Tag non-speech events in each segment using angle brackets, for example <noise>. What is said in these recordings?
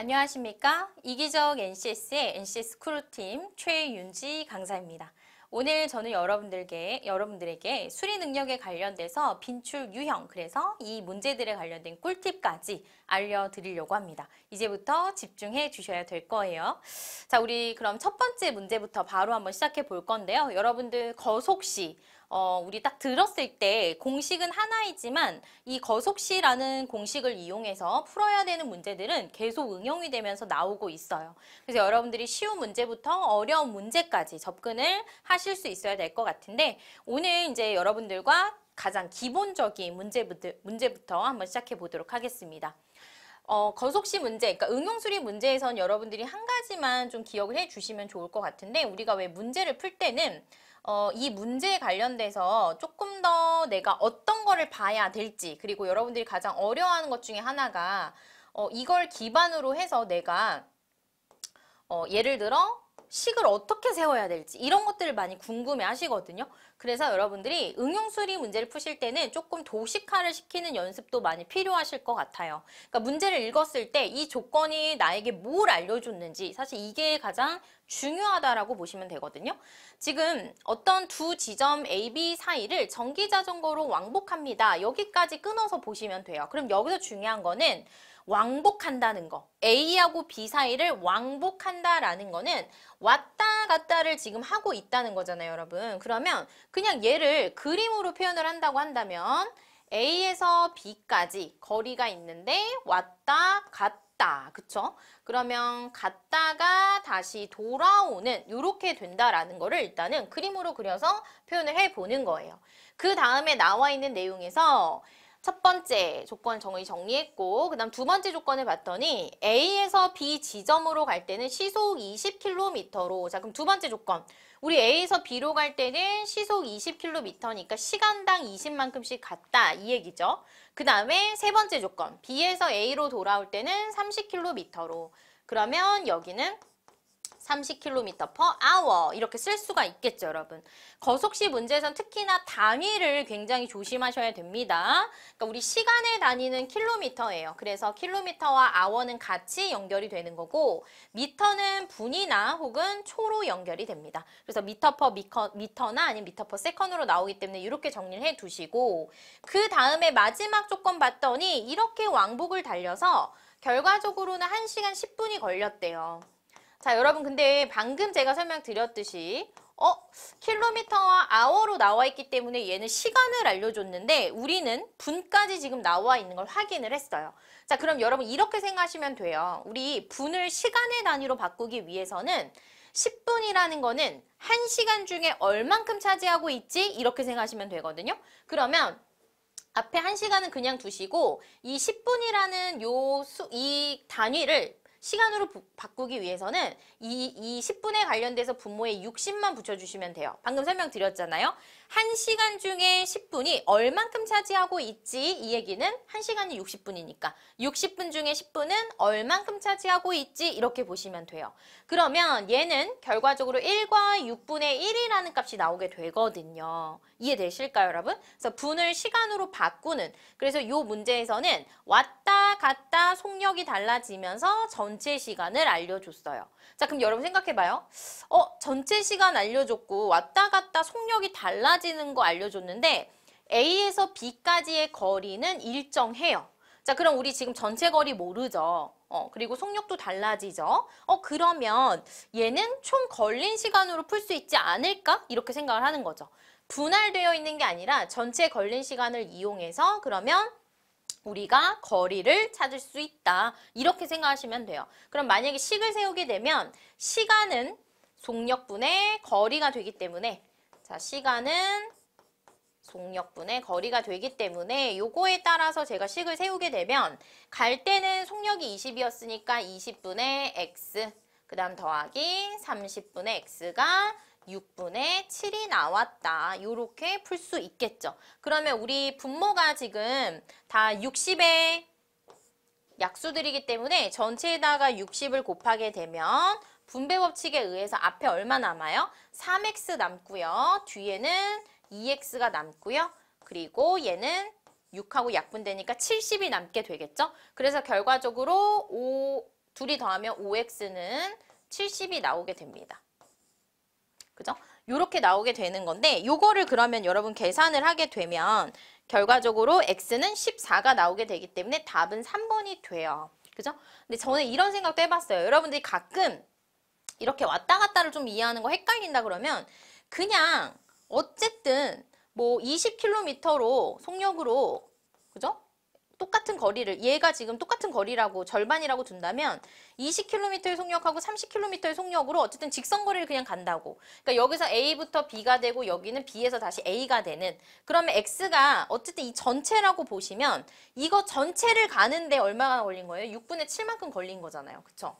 안녕하십니까? 이기적 NCS의 NCS 크루팀 최윤지 강사입니다. 오늘 저는 여러분들께, 여러분들에게 수리 능력에 관련돼서 빈출 유형, 그래서 이 문제들에 관련된 꿀팁까지 알려드리려고 합니다. 이제부터 집중해 주셔야 될 거예요. 자, 우리 그럼 첫 번째 문제부터 바로 한번 시작해 볼 건데요. 여러분들 거속시, 어, 우리 딱 들었을 때 공식은 하나이지만 이 거속시라는 공식을 이용해서 풀어야 되는 문제들은 계속 응용이 되면서 나오고 있어요. 그래서 여러분들이 쉬운 문제부터 어려운 문제까지 접근을 하실 수 있어야 될 것 같은데 오늘 이제 여러분들과 가장 기본적인 문제부터, 문제부터 한번 시작해 보도록 하겠습니다. 어, 거속시 문제, 그러니까 응용수리 문제에선 여러분들이 한 가지만 좀 기억을 해 주시면 좋을 것 같은데 우리가 왜 문제를 풀 때는 어, 이 문제에 관련돼서 조금 더 내가 어떤 거를 봐야 될지 그리고 여러분들이 가장 어려워하는 것 중에 하나가 어, 이걸 기반으로 해서 내가 어, 예를 들어 식을 어떻게 세워야 될지 이런 것들을 많이 궁금해 하시거든요. 그래서 여러분들이 응용수리 문제를 푸실 때는 조금 도식화를 시키는 연습도 많이 필요하실 것 같아요. 그러니까 문제를 읽었을 때 이 조건이 나에게 뭘 알려줬는지 사실 이게 가장 중요하다라고 보시면 되거든요. 지금 어떤 두 지점 A, B 사이를 전기자전거로 왕복합니다. 여기까지 끊어서 보시면 돼요. 그럼 여기서 중요한 거는 왕복한다는 거 A하고 B 사이를 왕복한다라는 거는 왔다 갔다를 지금 하고 있다는 거잖아요 여러분 그러면 그냥 얘를 그림으로 표현을 한다고 한다면 A에서 B까지 거리가 있는데 왔다 갔다 그쵸? 그러면 갔다가 다시 돌아오는 이렇게 된다라는 거를 일단은 그림으로 그려서 표현을 해보는 거예요 그 다음에 나와 있는 내용에서 첫 번째 조건 정의 정리했고 그 다음 두 번째 조건을 봤더니 A에서 B 지점으로 갈 때는 시속 20km로 자 그럼 두 번째 조건 우리 A에서 B로 갈 때는 시속 20km니까 시간당 20만큼씩 갔다 이 얘기죠 그 다음에 세 번째 조건 B에서 A로 돌아올 때는 30km로 그러면 여기는 30km per hour 이렇게 쓸 수가 있겠죠 여러분 거속시 문제에선 특히나 단위를 굉장히 조심하셔야 됩니다 그러니까 우리 시간을 다니는 킬로미터예요 그래서 킬로미터와 아워는 같이 연결이 되는 거고 미터는 분이나 혹은 초로 연결이 됩니다 그래서 미터 퍼 미터나 아니면 미터 퍼 세컨으로 나오기 때문에 이렇게 정리를 해 두시고 그 다음에 마지막 조건 봤더니 이렇게 왕복을 달려서 결과적으로는 1시간 10분이 걸렸대요 자 여러분 근데 방금 제가 설명드렸듯이 어 킬로미터와 아워로 나와 있기 때문에 얘는 시간을 알려줬는데 우리는 분까지 지금 나와 있는 걸 확인을 했어요. 자 그럼 여러분 이렇게 생각하시면 돼요. 우리 분을 시간의 단위로 바꾸기 위해서는 10분이라는 거는 1시간 중에 얼만큼 차지하고 있지? 이렇게 생각하시면 되거든요. 그러면 앞에 1시간은 그냥 두시고 이 10분이라는 요 수, 이 단위를 시간으로 부, 바꾸기 위해서는 이, 이 10분에 관련돼서 분모에 60만 붙여주시면 돼요. 방금 설명드렸잖아요. 1시간 중에 10분이 얼만큼 차지하고 있지? 이 얘기는 1시간이 60분이니까 60분 중에 10분은 얼만큼 차지하고 있지? 이렇게 보시면 돼요. 그러면 얘는 결과적으로 1과 6분의 1이라는 값이 나오게 되거든요. 이해되실까요, 여러분? 그래서 분을 시간으로 바꾸는 그래서 이 문제에서는 왔다 갔다 속력이 달라지면서 전체 시간을 알려줬어요. 자, 그럼 여러분 생각해봐요. 어, 전체 시간 알려줬고 왔다 갔다 속력이 달라 빠지는 거 알려줬는데 A에서 B까지의 거리는 일정해요. 자 그럼 우리 지금 전체 거리 모르죠. 어, 그리고 속력도 달라지죠. 어, 그러면 얘는 총 걸린 시간으로 풀 수 있지 않을까? 이렇게 생각을 하는 거죠. 분할되어 있는 게 아니라 전체 걸린 시간을 이용해서 그러면 우리가 거리를 찾을 수 있다. 이렇게 생각하시면 돼요. 그럼 만약에 식을 세우게 되면 시간은 속력분의 거리가 되기 때문에 자, 시간은 속력분의 거리가 되기 때문에 요거에 따라서 제가 식을 세우게 되면 갈 때는 속력이 20이었으니까 20분의 x 그 다음 더하기 30분의 x가 6분의 7이 나왔다. 요렇게 풀 수 있겠죠. 그러면 우리 분모가 지금 다 60의 약수들이기 때문에 전체에다가 60을 곱하게 되면 분배 법칙에 의해서 앞에 얼마 남아요? 3x 남고요. 뒤에는 2x가 남고요. 그리고 얘는 6하고 약분되니까 70이 남게 되겠죠? 그래서 결과적으로 5, 둘이 더하면 5x는 70이 나오게 됩니다. 그죠? 이렇게 나오게 되는 건데 요거를 그러면 여러분 계산을 하게 되면 결과적으로 x는 14가 나오게 되기 때문에 답은 3번이 돼요. 그죠? 근데 저는 이런 생각도 해봤어요. 여러분들이 가끔 이렇게 왔다 갔다를 좀 이해하는 거 헷갈린다 그러면 그냥 어쨌든 뭐 20km로 속력으로 그죠? 똑같은 거리를 얘가 지금 똑같은 거리라고 절반이라고 둔다면 20km의 속력하고 30km의 속력으로 어쨌든 직선 거리를 그냥 간다고 그러니까 여기서 A부터 B가 되고 여기는 B에서 다시 A가 되는 그러면 X가 어쨌든 이 전체라고 보시면 이거 전체를 가는데 얼마가 걸린 거예요? 6분의 7만큼 걸린 거잖아요 그쵸?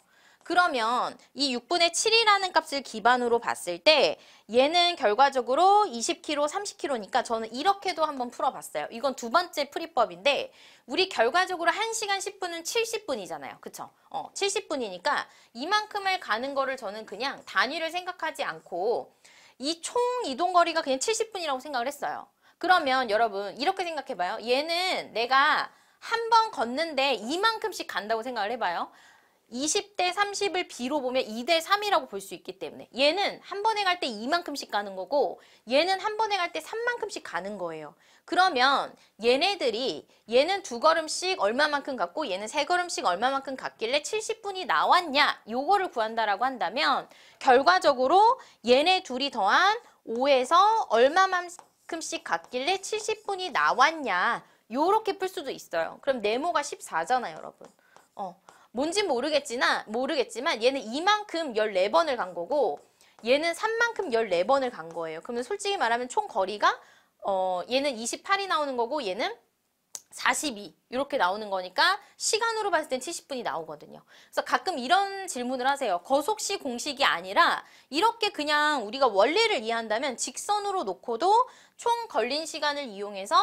그러면 이 6분의 7이라는 값을 기반으로 봤을 때 얘는 결과적으로 20kg, 30kg니까 저는 이렇게도 한번 풀어봤어요. 이건 두 번째 풀이법인데 우리 결과적으로 1시간 10분은 70분이잖아요. 그쵸? 어, 70분이니까 이만큼을 가는 거를 저는 그냥 단위를 생각하지 않고 이 총 이동 거리가 그냥 70분이라고 생각을 했어요. 그러면 여러분 이렇게 생각해봐요. 얘는 내가 한 번 걷는데 이만큼씩 간다고 생각을 해봐요. 20대 30을 B로 보면 2대 3이라고 볼 수 있기 때문에 얘는 한 번에 갈 때 2만큼씩 가는 거고 얘는 한 번에 갈 때 3만큼씩 가는 거예요. 그러면 얘네들이 얘는 두 걸음씩 얼마만큼 갔고 얘는 세 걸음씩 얼마만큼 갔길래 70분이 나왔냐 요거를 구한다라고 한다면 결과적으로 얘네 둘이 더한 5에서 얼마만큼씩 갔길래 70분이 나왔냐 요렇게 풀 수도 있어요. 그럼 네모가 14잖아요 여러분. 어. 뭔진 모르겠지만 모르겠지만 얘는 이만큼 14번을 간 거고 얘는 3만큼 14번을 간 거예요. 그러면 솔직히 말하면 총 거리가 어 얘는 28이 나오는 거고 얘는 42 이렇게 나오는 거니까 시간으로 봤을 땐 70분이 나오거든요. 그래서 가끔 이런 질문을 하세요. 거속시 공식이 아니라 이렇게 그냥 우리가 원리를 이해한다면 직선으로 놓고도 총 걸린 시간을 이용해서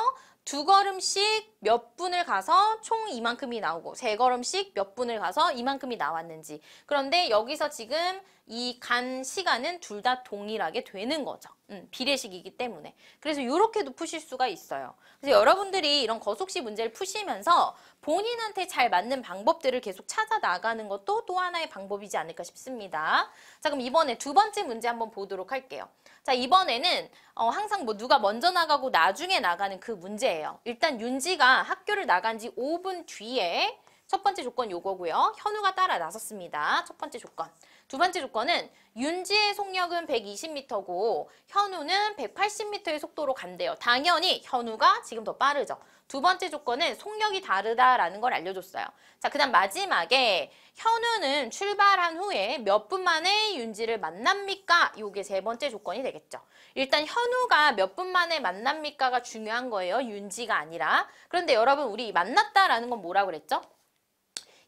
두 걸음씩 몇 분을 가서 총 이만큼이 나오고 세 걸음씩 몇 분을 가서 이만큼이 나왔는지 그런데 여기서 지금 이 간 시간은 둘 다 동일하게 되는 거죠. 음, 비례식이기 때문에 그래서 이렇게도 푸실 수가 있어요. 그래서 여러분들이 이런 거속시 문제를 푸시면서 본인한테 잘 맞는 방법들을 계속 찾아 나가는 것도 또 하나의 방법이지 않을까 싶습니다. 자 그럼 이번에 두 번째 문제 한번 보도록 할게요. 자 이번에는 어, 항상 뭐 누가 먼저 나가고 나중에 나가는 그 문제예요. 일단 윤지가 학교를 나간 지 5분 뒤에 첫 번째 조건 요거고요. 현우가 따라 나섰습니다. 첫 번째 조건. 두 번째 조건은 윤지의 속력은 120m고 현우는 180m의 속도로 간대요. 당연히 현우가 지금 더 빠르죠. 두 번째 조건은 속력이 다르다라는 걸 알려줬어요. 자, 그 다음 마지막에 현우는 출발한 후에 몇 분 만에 윤지를 만납니까? 요게 세 번째 조건이 되겠죠. 일단 현우가 몇 분 만에 만납니까가 중요한 거예요. 윤지가 아니라. 그런데 여러분 우리 만났다라는 건 뭐라 그랬죠?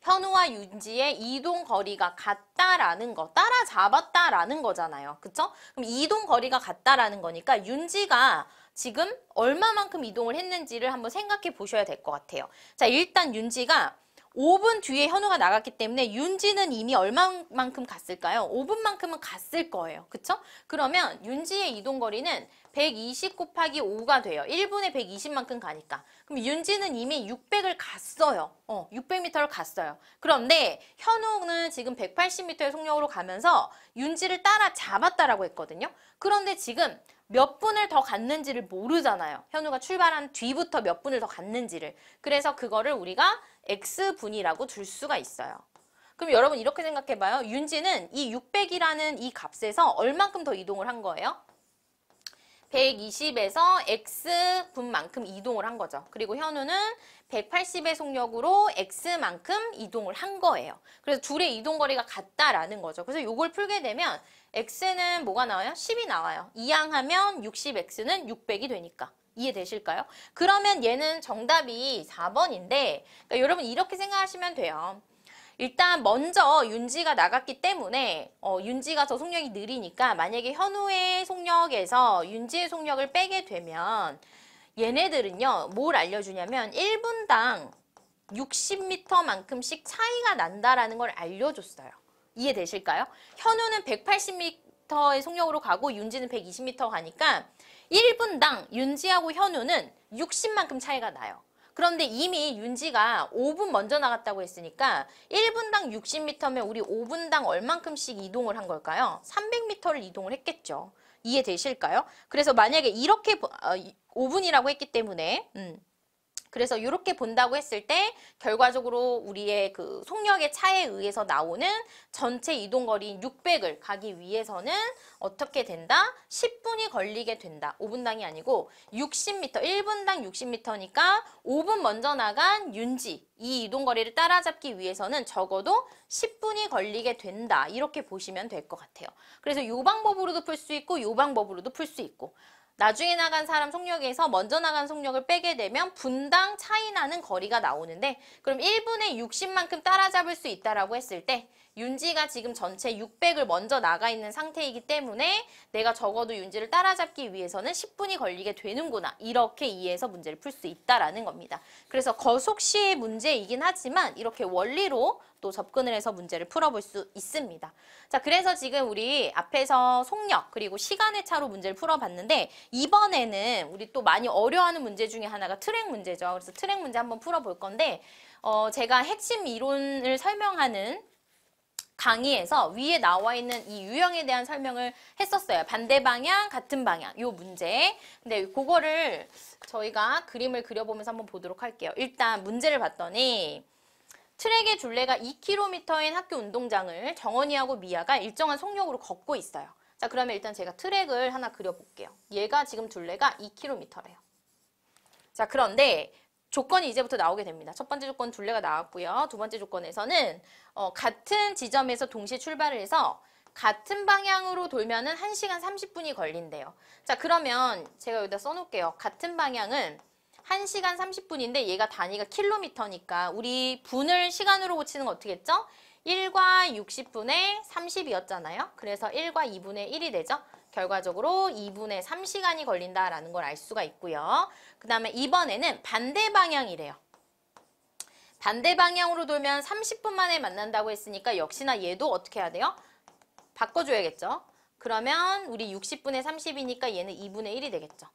현우와 윤지의 이동 거리가 같다라는 거 따라잡았다라는 거잖아요. 그쵸? 그럼 이동 거리가 같다라는 거니까 윤지가 지금 얼마만큼 이동을 했는지를 한번 생각해 보셔야 될 것 같아요. 자 일단 윤지가 5분 뒤에 현우가 나갔기 때문에 윤지는 이미 얼마만큼 갔을까요? 5분만큼은 갔을 거예요. 그쵸? 그러면 윤지의 이동거리는 120 곱하기 5가 돼요. 1분에 120만큼 가니까. 그럼 윤지는 이미 600을 갔어요. 어, 600m를 갔어요. 그런데 현우는 지금 180m의 속력으로 가면서 윤지를 따라 잡았다라고 했거든요. 그런데 지금 몇 분을 더 갔는지를 모르잖아요. 현우가 출발한 뒤부터 몇 분을 더 갔는지를. 그래서 그거를 우리가 X분이라고 둘 수가 있어요. 그럼 여러분 이렇게 생각해봐요. 윤지는 이 600이라는 이 값에서 얼만큼 더 이동을 한 거예요? 120에서 X분만큼 이동을 한 거죠. 그리고 현우는 180의 속력으로 X만큼 이동을 한 거예요. 그래서 둘의 이동거리가 같다라는 거죠. 그래서 이걸 풀게 되면 X는 뭐가 나와요? 10이 나와요. 이항하면 60X는 600이 되니까. 이해되실까요? 그러면 얘는 정답이 4번인데 그러니까 여러분 이렇게 생각하시면 돼요. 일단 먼저 윤지가 나갔기 때문에 어, 윤지가 더 속력이 느리니까 만약에 현우의 속력에서 윤지의 속력을 빼게 되면 얘네들은요 뭘 알려주냐면 1분당 60m만큼씩 차이가 난다라는 걸 알려줬어요. 이해되실까요? 현우는 180m의 속력으로 가고 윤지는 120m 가니까 1분당 윤지하고 현우는 60만큼 차이가 나요. 그런데 이미 윤지가 5분 먼저 나갔다고 했으니까 1분당 60m면 우리 5분당 얼만큼씩 이동을 한 걸까요? 300m를 이동을 했겠죠. 이해되실까요? 그래서 만약에 이렇게 5분이라고 어, 했기 때문에 음, 그래서 이렇게 본다고 했을 때 결과적으로 우리의 그 속력의 차에 의해서 나오는 전체 이동거리 600을 가기 위해서는 어떻게 된다? 10분이 걸리게 된다. 5분당이 아니고 60m, 1분당 60m니까 5분 먼저 나간 윤지 이 이동거리를 따라잡기 위해서는 적어도 10분이 걸리게 된다. 이렇게 보시면 될 것 같아요. 그래서 요 방법으로도 풀 수 있고 요 방법으로도 풀 수 있고 나중에 나간 사람 속력에서 먼저 나간 속력을 빼게 되면 분당 차이 나는 거리가 나오는데 그럼 1분의 60만큼 따라잡을 수 있다라고 했을 때 윤지가 지금 전체 600을 먼저 나가 있는 상태이기 때문에 내가 적어도 윤지를 따라잡기 위해서는 10분이 걸리게 되는구나 이렇게 이해해서 문제를 풀 수 있다라는 겁니다. 그래서 거속시의 문제이긴 하지만 이렇게 원리로 또 접근을 해서 문제를 풀어볼 수 있습니다. 자, 그래서 지금 우리 앞에서 속력 그리고 시간의 차로 문제를 풀어봤는데 이번에는 우리 또 많이 어려워하는 문제 중에 하나가 트랙 문제죠. 그래서 트랙 문제 한번 풀어볼 건데 어, 제가 핵심 이론을 설명하는 강의에서 위에 나와 있는 이 유형에 대한 설명을 했었어요. 반대 방향, 같은 방향, 요 문제. 근데 그거를 저희가 그림을 그려보면서 한번 보도록 할게요. 일단 문제를 봤더니 트랙의 둘레가 2km인 학교 운동장을 정원이하고 미아가 일정한 속력으로 걷고 있어요. 자 그러면 일단 제가 트랙을 하나 그려볼게요. 얘가 지금 둘레가 2km래요. 자 그런데 조건이 이제부터 나오게 됩니다. 첫 번째 조건 둘레가 나왔고요. 두 번째 조건에서는 어, 같은 지점에서 동시에 출발을 해서 같은 방향으로 돌면은 1시간 30분이 걸린대요. 자 그러면 제가 여기다 써놓을게요. 같은 방향은 1시간 30분인데 얘가 단위가 킬로미터니까 우리 분을 시간으로 고치는 거 어떻게 했죠? 1과 60분의 30이었잖아요. 그래서 1과 2분의 1이 되죠. 결과적으로 2분의 3시간이 걸린다라는 걸 알 수가 있고요. 그 다음에 이번에는 반대 방향이래요. 반대 방향으로 돌면 30분 만에 만난다고 했으니까 역시나 얘도 어떻게 해야 돼요? 바꿔줘야겠죠. 그러면 우리 60분의 30이니까 얘는 2분의 1이 되겠죠.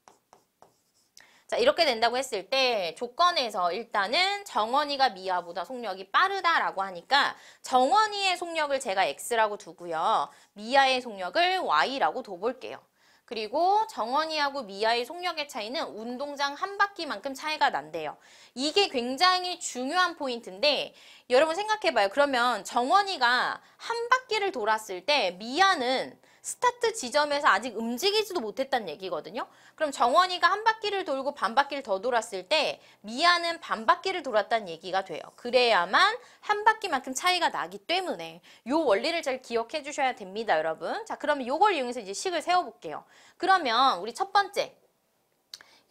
자 이렇게 된다고 했을 때 조건에서 일단은 정원이가 미아보다 속력이 빠르다라고 하니까 정원이의 속력을 제가 x라고 두고요. 미아의 속력을 y라고 둬볼게요. 그리고 정원이하고 미아의 속력의 차이는 운동장 한 바퀴만큼 차이가 난대요. 이게 굉장히 중요한 포인트인데 여러분 생각해봐요. 그러면 정원이가 한 바퀴를 돌았을 때 미아는 스타트 지점에서 아직 움직이지도 못했다는 얘기거든요. 그럼 정원이가 한 바퀴를 돌고 반 바퀴를 더 돌았을 때 미아는 반 바퀴를 돌았다는 얘기가 돼요. 그래야만 한 바퀴만큼 차이가 나기 때문에 요 원리를 잘 기억해 주셔야 됩니다, 여러분. 자, 그러면 요걸 이용해서 이제 식을 세워 볼게요. 그러면 우리 첫 번째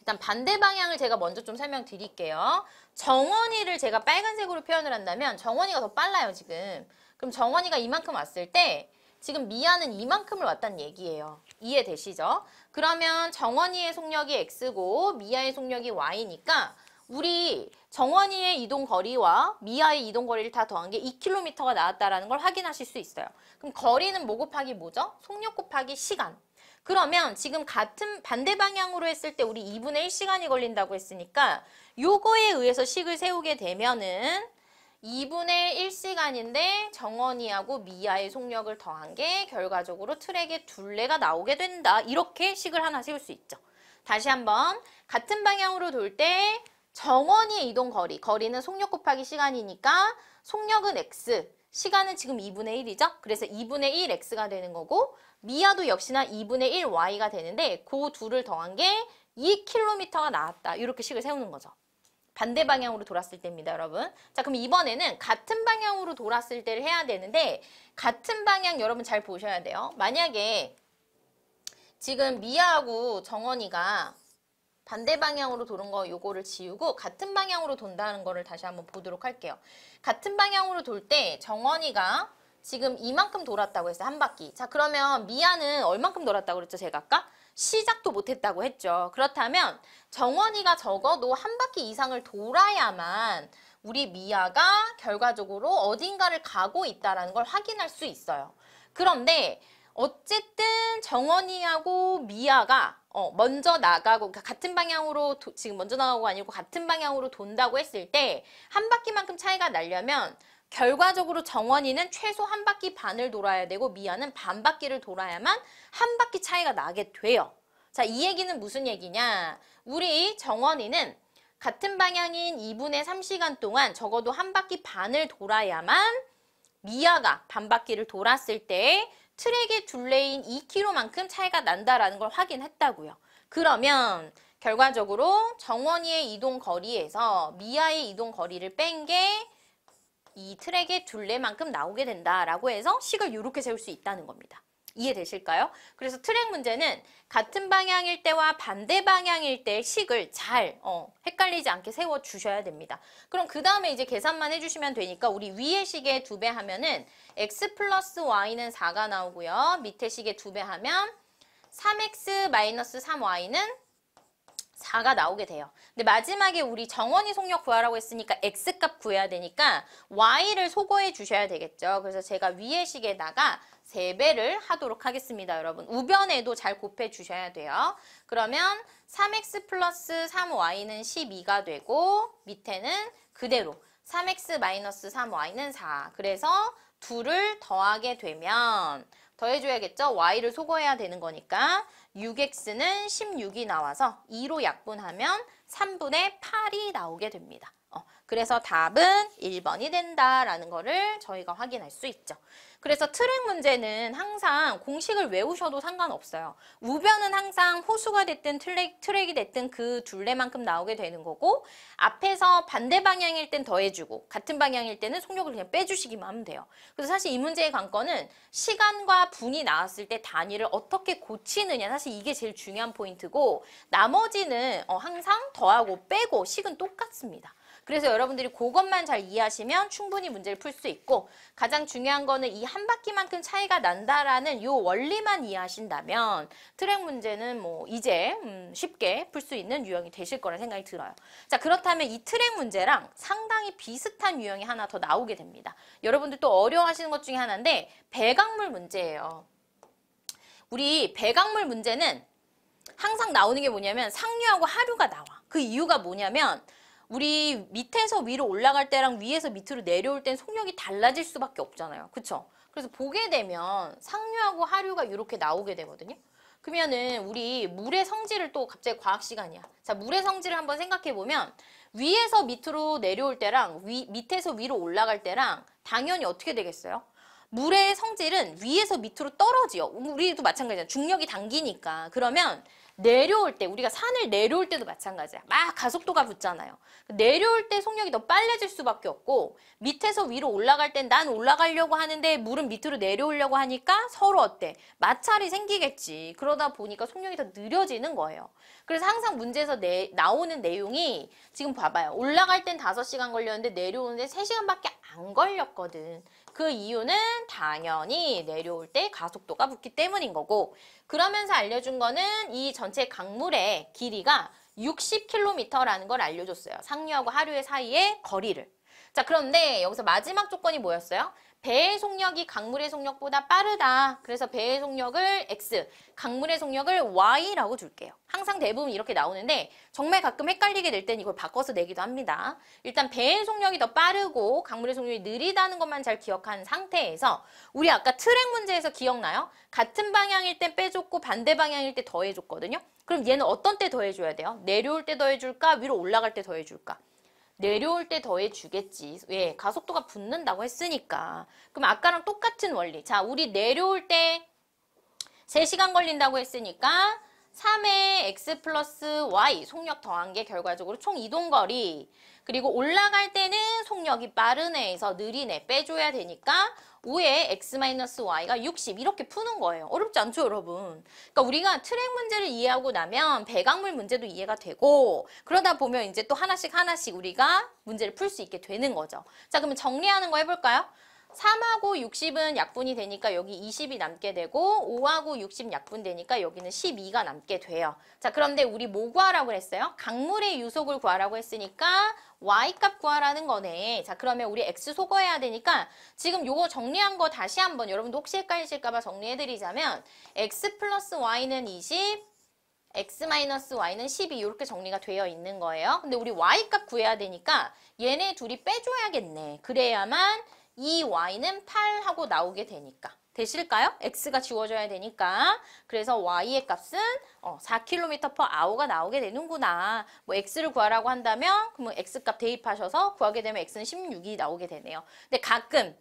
일단 반대 방향을 제가 먼저 좀 설명드릴게요. 정원이를 제가 빨간색으로 표현을 한다면 정원이가 더 빨라요, 지금. 그럼 정원이가 이만큼 왔을 때 지금 미아는 이만큼을 왔단 얘기예요. 이해되시죠? 그러면 정원이의 속력이 X고 미아의 속력이 Y니까 우리 정원이의 이동 거리와 미아의 이동 거리를 다 더한 게 2km가 나왔다는 걸 확인하실 수 있어요. 그럼 거리는 뭐 곱하기 뭐죠? 속력 곱하기 시간. 그러면 지금 같은 반대 방향으로 했을 때 우리 2분의 1시간이 걸린다고 했으니까 요거에 의해서 식을 세우게 되면은 2분의 1시간인데 정원이하고 미아의 속력을 더한 게 결과적으로 트랙의 둘레가 나오게 된다. 이렇게 식을 하나 세울 수 있죠. 다시 한번 같은 방향으로 돌 때 정원이의 이동 거리, 거리는 속력 곱하기 시간이니까 속력은 x, 시간은 지금 2분의 1이죠. 그래서 2분의 1 x가 되는 거고 미아도 역시나 2분의 1 y가 되는데 그 둘을 더한 게 2km가 나왔다. 이렇게 식을 세우는 거죠. 반대 방향으로 돌았을 때입니다, 여러분. 자, 그럼 이번에는 같은 방향으로 돌았을 때를 해야 되는데 같은 방향 여러분 잘 보셔야 돼요. 만약에 지금 미아하고 정원이가 반대 방향으로 도는 거 요거를 지우고 같은 방향으로 돈다는 거를 다시 한번 보도록 할게요. 같은 방향으로 돌 때 정원이가 지금 이만큼 돌았다고 했어요. 한 바퀴. 자 그러면 미아는 얼만큼 돌았다고 그랬죠? 제가 아까? 시작도 못했다고 했죠. 그렇다면 정원이가 적어도 한 바퀴 이상을 돌아야만 우리 미아가 결과적으로 어딘가를 가고 있다는 걸 확인할 수 있어요. 그런데 어쨌든 정원이하고 미아가 어 먼저 나가고 그러니까 같은 방향으로 지금 먼저 나가고 아니고 같은 방향으로 돈다고 했을 때 한 바퀴만큼 차이가 나려면 결과적으로 정원이는 최소 한 바퀴 반을 돌아야 되고 미아는 반 바퀴를 돌아야만 한 바퀴 차이가 나게 돼요. 자, 이 얘기는 무슨 얘기냐? 우리 정원이는 같은 방향인 2분의 3시간 동안 적어도 한 바퀴 반을 돌아야만 미아가 반 바퀴를 돌았을 때 트랙의 둘레인 2km만큼 차이가 난다라는 걸 확인했다고요. 그러면 결과적으로 정원이의 이동 거리에서 미아의 이동 거리를 뺀게 이 트랙의 둘레만큼 나오게 된다라고 해서 식을 이렇게 세울 수 있다는 겁니다. 이해되실까요? 그래서 트랙 문제는 같은 방향일 때와 반대 방향일 때 식을 잘 어, 헷갈리지 않게 세워주셔야 됩니다. 그럼 그 다음에 이제 계산만 해주시면 되니까 우리 위의 식의두배 하면은 x 플러스 y는 4가 나오고요. 밑에 식의두배 하면 3x 마이너스 3y는 4가 나오게 돼요. 근데 마지막에 우리 정원이 속력 구하라고 했으니까 x값 구해야 되니까 y를 소거해 주셔야 되겠죠. 그래서 제가 위의 식에다가 3배를 하도록 하겠습니다. 여러분 우변에도 잘 곱해 주셔야 돼요. 그러면 3x 플러스 3y는 12가 되고 밑에는 그대로 3x 마이너스 3y는 4. 그래서 2를 더하게 되면 더해줘야겠죠? y를 속거해야 되는 거니까 6x는 16이 나와서 2로 약분하면 3분의 8이 나오게 됩니다. 어, 그래서 답은 1번이 된다라는 거를 저희가 확인할 수 있죠. 그래서 트랙 문제는 항상 공식을 외우셔도 상관없어요. 우변은 항상 호수가 됐든 트랙, 트랙이 됐든 그 둘레만큼 나오게 되는 거고 앞에서 반대 방향일 땐 더해주고 같은 방향일 때는 속력을 그냥 빼주시기만 하면 돼요. 그래서 사실 이 문제의 관건은 시간과 분이 나왔을 때 단위를 어떻게 고치느냐 사실 이게 제일 중요한 포인트고 나머지는 어, 항상 더하고 빼고 식은 똑같습니다. 그래서 여러분들이 그것만 잘 이해하시면 충분히 문제를 풀 수 있고 가장 중요한 거는 이 한 바퀴만큼 차이가 난다라는 요 원리만 이해하신다면 트랙 문제는 뭐 이제 음 쉽게 풀 수 있는 유형이 되실 거란 생각이 들어요. 자 그렇다면 이 트랙 문제랑 상당히 비슷한 유형이 하나 더 나오게 됩니다. 여러분들 또 어려워하시는 것 중에 하나인데 배각물 문제예요. 우리 배각물 문제는 항상 나오는 게 뭐냐면 상류하고 하류가 나와. 그 이유가 뭐냐면 우리 밑에서 위로 올라갈 때랑 위에서 밑으로 내려올 땐 속력이 달라질 수밖에 없잖아요. 그죠 그래서 보게 되면 상류하고 하류가 이렇게 나오게 되거든요. 그러면은 우리 물의 성질을 또 갑자기 과학 시간이야. 자, 물의 성질을 한번 생각해 보면 위에서 밑으로 내려올 때랑 위, 밑에서 위로 올라갈 때랑 당연히 어떻게 되겠어요? 물의 성질은 위에서 밑으로 떨어지요. 우리도 마찬가지야 중력이 당기니까. 그러면 내려올 때 우리가 산을 내려올 때도 마찬가지야. 막 가속도가 붙잖아요. 내려올 때 속력이 더 빨라질 수밖에 없고 밑에서 위로 올라갈 땐 난 올라가려고 하는데 물은 밑으로 내려오려고 하니까 서로 어때? 마찰이 생기겠지. 그러다 보니까 속력이 더 느려지는 거예요. 그래서 항상 문제에서 내, 나오는 내용이 지금 봐봐요. 올라갈 땐 다섯 시간 걸렸는데 내려오는데 세시간밖에안 걸렸거든. 그 이유는 당연히 내려올 때 가속도가 붙기 때문인 거고 그러면서 알려준 거는 이 전체 강물의 길이가 60km라는 걸 알려줬어요. 상류하고 하류의 사이의 거리를. 자 그런데 여기서 마지막 조건이 뭐였어요? 배의 속력이 강물의 속력보다 빠르다. 그래서 배의 속력을 X, 강물의 속력을 Y라고 줄게요. 항상 대부분 이렇게 나오는데 정말 가끔 헷갈리게 될 땐 이걸 바꿔서 내기도 합니다. 일단 배의 속력이 더 빠르고 강물의 속력이 느리다는 것만 잘 기억한 상태에서 우리 아까 트랙 문제에서 기억나요? 같은 방향일 땐 빼줬고 반대 방향일 때 더해줬거든요. 그럼 얘는 어떤 때 더해줘야 돼요? 내려올 때 더해줄까? 위로 올라갈 때 더해줄까? 내려올 때 더해주겠지. 예, 가속도가 붙는다고 했으니까. 그럼 아까랑 똑같은 원리. 자, 우리 내려올 때 3시간 걸린다고 했으니까 3의 x 플러스 y 속력 더한 게 결과적으로 총 이동거리 그리고 올라갈 때는 속력이 빠른 애에서 느린 애 빼줘야 되니까 5의 x-y가 60 이렇게 푸는 거예요. 어렵지 않죠 여러분? 그러니까 우리가 트랙 문제를 이해하고 나면 배각물 문제도 이해가 되고 그러다 보면 이제 또 하나씩 하나씩 우리가 문제를 풀 수 있게 되는 거죠. 자 그러면 정리하는 거 해볼까요? 3하고 60은 약분이 되니까 여기 20이 남게 되고 5하고 60 약분 되니까 여기는 12가 남게 돼요. 자 그런데 우리 뭐 구하라고 했어요? 강물의 유속을 구하라고 했으니까 y값 구하라는 거네. 자 그러면 우리 x 속어해야 되니까 지금 요거 정리한 거 다시 한번 여러분도 혹시 헷갈리실까 봐 정리해드리자면 x 플러스 y는 20 x 마이너스 y는 12 이렇게 정리가 되어 있는 거예요. 근데 우리 y값 구해야 되니까 얘네 둘이 빼줘야겠네. 그래야만 이 y는 8하고 나오게 되니까. 되실까요? x가 지워져야 되니까. 그래서 y의 값은 어, 4km per h가 나오게 되는구나. 뭐 x를 구하라고 한다면 그러면 x값 대입하셔서 구하게 되면 x는 16이 나오게 되네요. 근데 가끔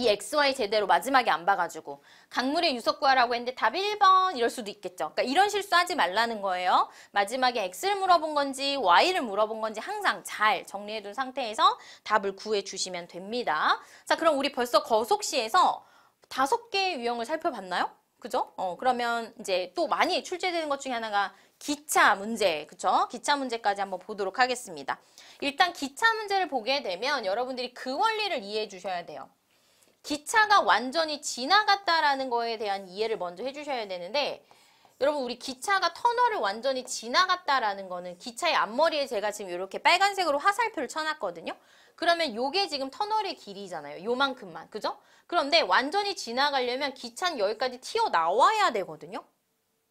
이 XY 제대로 마지막에 안 봐가지고 강물의 유석 구하라고 했는데 답 1번 이럴 수도 있겠죠. 그러니까 이런 실수하지 말라는 거예요. 마지막에 X를 물어본 건지 Y를 물어본 건지 항상 잘 정리해둔 상태에서 답을 구해주시면 됩니다. 자 그럼 우리 벌써 거속시에서 다섯 개의 유형을 살펴봤나요? 그죠? 어, 그러면 이제 또 많이 출제되는 것 중에 하나가 기차 문제, 그쵸? 기차 문제까지 한번 보도록 하겠습니다. 일단 기차 문제를 보게 되면 여러분들이 그 원리를 이해해 주셔야 돼요. 기차가 완전히 지나갔다라는 거에 대한 이해를 먼저 해주셔야 되는데 여러분 우리 기차가 터널을 완전히 지나갔다라는 거는 기차의 앞머리에 제가 지금 이렇게 빨간색으로 화살표를 쳐놨거든요. 그러면 요게 지금 터널의 길이잖아요. 요만큼만. 그죠? 그런데 완전히 지나가려면 기차는 여기까지 튀어나와야 되거든요.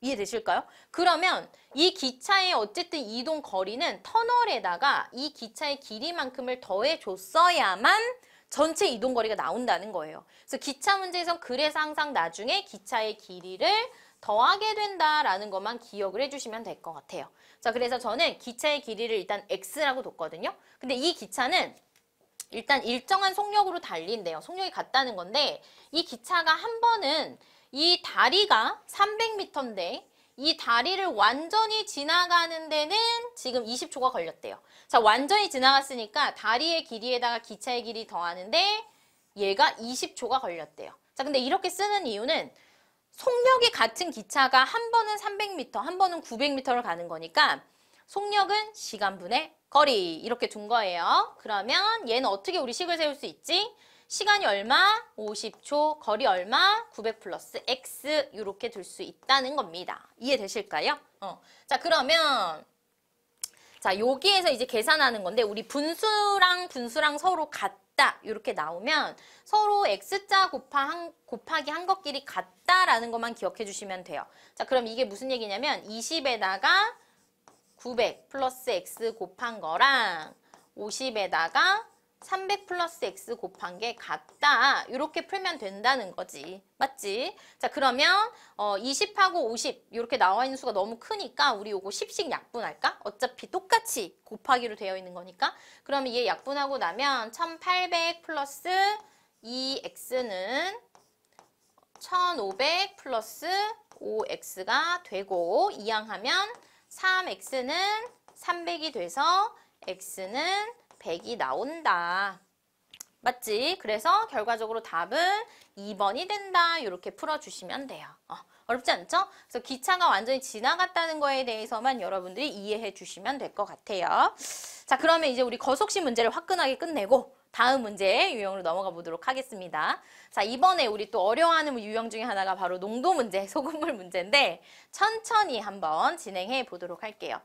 이해되실까요? 그러면 이 기차의 어쨌든 이동 거리는 터널에다가 이 기차의 길이만큼을 더해줬어야만 전체 이동 거리가 나온다는 거예요. 그래서 기차 문제에선 그래서 항상 나중에 기차의 길이를 더하게 된다라는 것만 기억을 해주시면 될 것 같아요. 자, 그래서 저는 기차의 길이를 일단 X라고 뒀거든요. 근데 이 기차는 일단 일정한 속력으로 달린대요. 속력이 같다는 건데 이 기차가 한 번은 이 다리가 300m인데 이 다리를 완전히 지나가는 데는 지금 20초가 걸렸대요. 자, 완전히 지나갔으니까 다리의 길이에다가 기차의 길이 더하는데 얘가 20초가 걸렸대요. 자, 근데 이렇게 쓰는 이유는 속력이 같은 기차가 한 번은 300m, 한 번은 900m를 가는 거니까 속력은 시간분의 거리 이렇게 둔 거예요. 그러면 얘는 어떻게 우리 식을 세울 수 있지? 시간이 얼마? 50초, 거리 얼마? 900 플러스 x 이렇게 둘 수 있다는 겁니다. 이해되실까요? 어. 자 그러면 자 여기에서 이제 계산하는 건데 우리 분수랑 분수랑 서로 같다 이렇게 나오면 서로 x자 곱하 곱하기 한 것끼리 같다라는 것만 기억해 주시면 돼요. 자 그럼 이게 무슨 얘기냐면 20에다가 900 플러스 x 곱한 거랑 50에다가 300 플러스 x 곱한 게 같다. 이렇게 풀면 된다는 거지. 맞지? 자 그러면 어, 20하고 50 이렇게 나와 있는 수가 너무 크니까 우리 요거 10씩 약분할까? 어차피 똑같이 곱하기로 되어 있는 거니까. 그러면 얘 약분하고 나면 1800 플러스 2x는 1500 플러스 5x가 되고 이항하면 3x는 300이 돼서 x는 100이 나온다. 맞지? 그래서 결과적으로 답은 2번이 된다. 이렇게 풀어주시면 돼요. 어, 어렵지 않죠? 그래서 기차가 완전히 지나갔다는 거에 대해서만 여러분들이 이해해 주시면 될 것 같아요. 자, 그러면 이제 우리 거속시 문제를 화끈하게 끝내고 다음 문제 의 유형으로 넘어가 보도록 하겠습니다. 자, 이번에 우리 또 어려워하는 유형 중에 하나가 바로 농도 문제, <laughs> 소금물 문제인데 천천히 한번 진행해 보도록 할게요.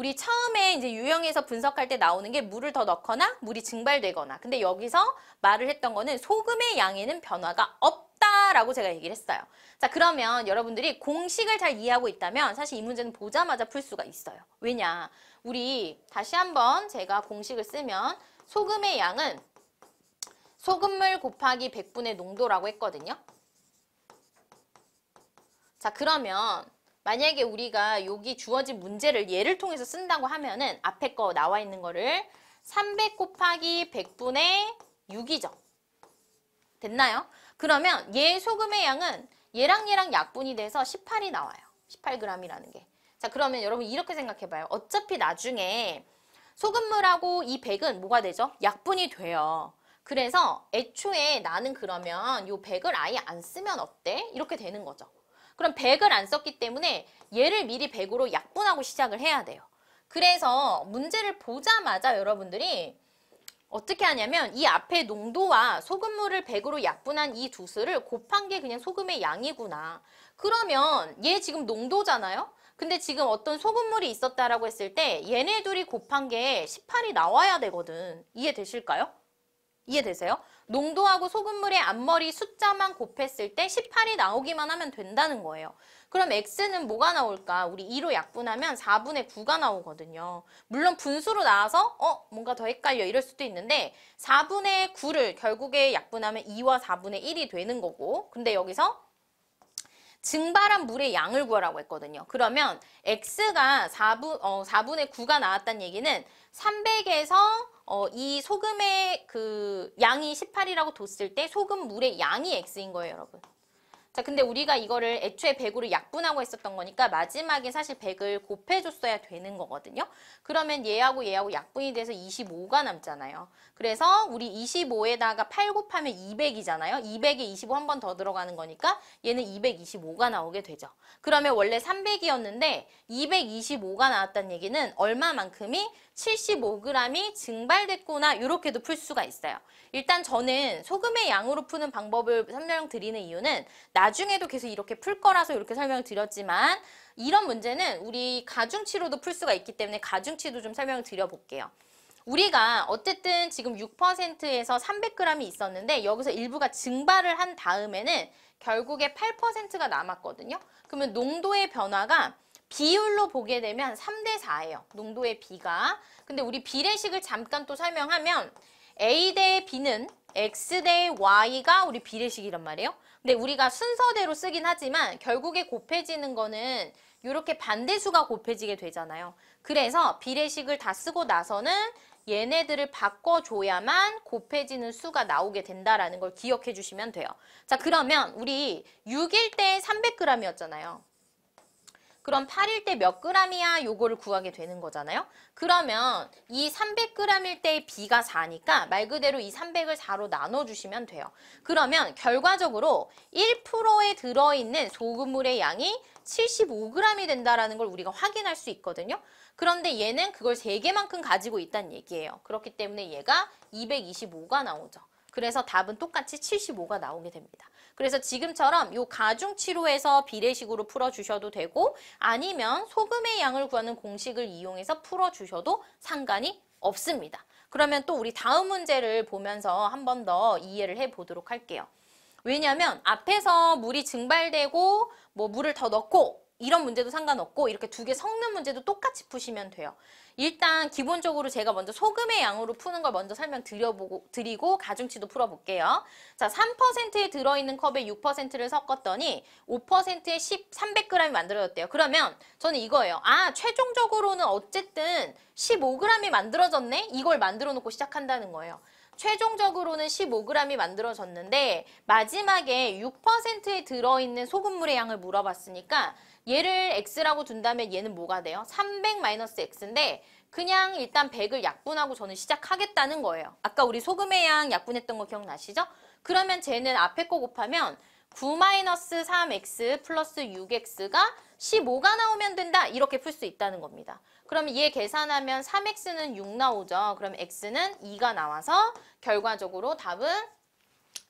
우리 처음에 이제 유형에서 분석할 때 나오는 게 물을 더 넣거나 물이 증발되거나 근데 여기서 말을 했던 거는 소금의 양에는 변화가 없다라고 제가 얘기를 했어요. 자 그러면 여러분들이 공식을 잘 이해하고 있다면 사실 이 문제는 보자마자 풀 수가 있어요. 왜냐 우리 다시 한번 제가 공식을 쓰면 소금의 양은 소금물 곱하기 100분의 농도라고 했거든요. 자 그러면 만약에 우리가 여기 주어진 문제를 예를 통해서 쓴다고 하면은 앞에 거 나와 있는 거를 300 곱하기 100분의 6이죠. 됐나요? 그러면 얘 소금의 양은 얘랑 얘랑 약분이 돼서 18이 나와요. 18g이라는 게. 자 그러면 여러분 이렇게 생각해봐요. 어차피 나중에 소금물하고 이 100은 뭐가 되죠? 약분이 돼요. 그래서 애초에 나는 그러면 이 100을 아예 안 쓰면 어때? 이렇게 되는 거죠. 그럼 100을 안 썼기 때문에 얘를 미리 100으로 약분하고 시작을 해야 돼요. 그래서 문제를 보자마자 여러분들이 어떻게 하냐면 이 앞에 농도와 소금물을 100으로 약분한 이 두 수를 곱한 게 그냥 소금의 양이구나. 그러면 얘 지금 농도잖아요? 근데 지금 어떤 소금물이 있었다라고 했을 때 얘네 둘이 곱한 게 18이 나와야 되거든. 이해되실까요? 이해되세요? 농도하고 소금물의 앞머리 숫자만 곱했을 때 18이 나오기만 하면 된다는 거예요. 그럼 X는 뭐가 나올까? 우리 2로 약분하면 4분의 9가 나오거든요. 물론 분수로 나와서 어? 뭔가 더 헷갈려 이럴 수도 있는데 4분의 9를 결국에 약분하면 2와 4분의 1이 되는 거고 근데 여기서 증발한 물의 양을 구하라고 했거든요. 그러면 X가 4분, 어, 4분의 9가 나왔다는 얘기는 300에서 어, 이 소금의 그 양이 18이라고 뒀을 때 소금 물의 양이 X인 거예요, 여러분. 자, 근데 우리가 이거를 애초에 100으로 약분하고 했었던 거니까 마지막에 사실 100을 곱해줬어야 되는 거거든요. 그러면 얘하고 얘하고 약분이 돼서 25가 남잖아요. 그래서 우리 25에다가 8 곱하면 200이잖아요. 200에 25 한 번 더 들어가는 거니까 얘는 225가 나오게 되죠. 그러면 원래 300이었는데 225가 나왔다는 얘기는 얼마만큼이 75g이 증발됐구나 이렇게도 풀 수가 있어요. 일단 저는 소금의 양으로 푸는 방법을 설명드리는 이유는 나중에도 계속 이렇게 풀 거라서 이렇게 설명을 드렸지만 이런 문제는 우리 가중치로도 풀 수가 있기 때문에 가중치도 좀 설명을 드려볼게요. 우리가 어쨌든 지금 6%에서 300g이 있었는데 여기서 일부가 증발을 한 다음에는 결국에 8%가 남았거든요. 그러면 농도의 변화가 비율로 보게 되면 3대 4예요. 농도의 B가. 근데 우리 비례식을 잠깐 또 설명하면 A 대 B는 X 대 Y가 우리 비례식이란 말이에요. 근데 우리가 순서대로 쓰긴 하지만 결국에 곱해지는 거는 이렇게 반대수가 곱해지게 되잖아요. 그래서 비례식을 다 쓰고 나서는 얘네들을 바꿔줘야만 곱해지는 수가 나오게 된다라는 걸 기억해 주시면 돼요. 자 그러면 우리 6일 때 300g이었잖아요. 그럼 8일 때 몇 그램이야? 요거를 구하게 되는 거잖아요. 그러면 이 300g일 때의 B가 4니까 말 그대로 이 300을 4로 나눠주시면 돼요. 그러면 결과적으로 1%에 들어있는 소금물의 양이 75g이 된다라는 걸 우리가 확인할 수 있거든요. 그런데 얘는 그걸 3개만큼 가지고 있다는 얘기예요. 그렇기 때문에 얘가 225가 나오죠. 그래서 답은 똑같이 75가 나오게 됩니다. 그래서 지금처럼 요 가중치로해서 비례식으로 풀어주셔도 되고 아니면 소금의 양을 구하는 공식을 이용해서 풀어주셔도 상관이 없습니다. 그러면 또 우리 다음 문제를 보면서 한 번 더 이해를 해보도록 할게요. 왜냐하면 앞에서 물이 증발되고 뭐 물을 더 넣고 이런 문제도 상관없고 이렇게 두 개 섞는 문제도 똑같이 푸시면 돼요. 일단 기본적으로 제가 먼저 소금의 양으로 푸는 걸 먼저 설명드려보고 드리고 가중치도 풀어볼게요. 자, 3%에 들어있는 컵에 6%를 섞었더니 5%에 10, 300g이 만들어졌대요. 그러면 저는 이거예요. 아, 최종적으로는 어쨌든 15g이 만들어졌네? 이걸 만들어 놓고 시작한다는 거예요. 최종적으로는 15g이 만들어졌는데 마지막에 6%에 들어있는 소금물의 양을 물어봤으니까 얘를 X라고 둔다면 얘는 뭐가 돼요? 300-X인데 그냥 일단 100을 약분하고 저는 시작하겠다는 거예요. 아까 우리 소금의 양 약분했던 거 기억나시죠? 그러면 쟤는 앞에 거 곱하면 9-3x 플러스 6x가 15가 나오면 된다 이렇게 풀 수 있다는 겁니다. 그럼 얘 계산하면 3x는 6 나오죠. 그럼 x는 2가 나와서 결과적으로 답은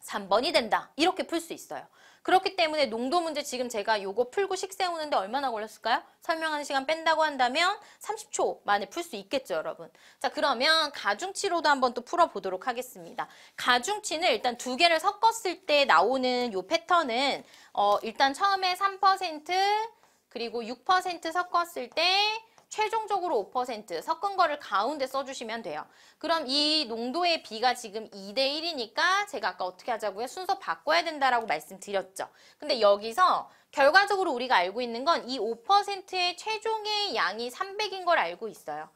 3번이 된다. 이렇게 풀 수 있어요. 그렇기 때문에 농도 문제 지금 제가 요거 풀고 식 세우는데 얼마나 걸렸을까요? 설명하는 시간 뺀다고 한다면 30초 만에 풀 수 있겠죠, 여러분. 자, 그러면 가중치로도 한번 또 풀어보도록 하겠습니다. 가중치는 일단 두 개를 섞었을 때 나오는 요 패턴은 어, 일단 처음에 3%, 그리고 6% 섞었을 때 최종적으로 5% 섞은 거를 가운데 써주시면 돼요. 그럼 이 농도의 비가 지금 2대1이니까 제가 아까 어떻게 하자고요? 순서 바꿔야 된다라고 말씀드렸죠. 근데 여기서 결과적으로 우리가 알고 있는 건 이 5%의 최종의 양이 300인 걸 알고 있어요.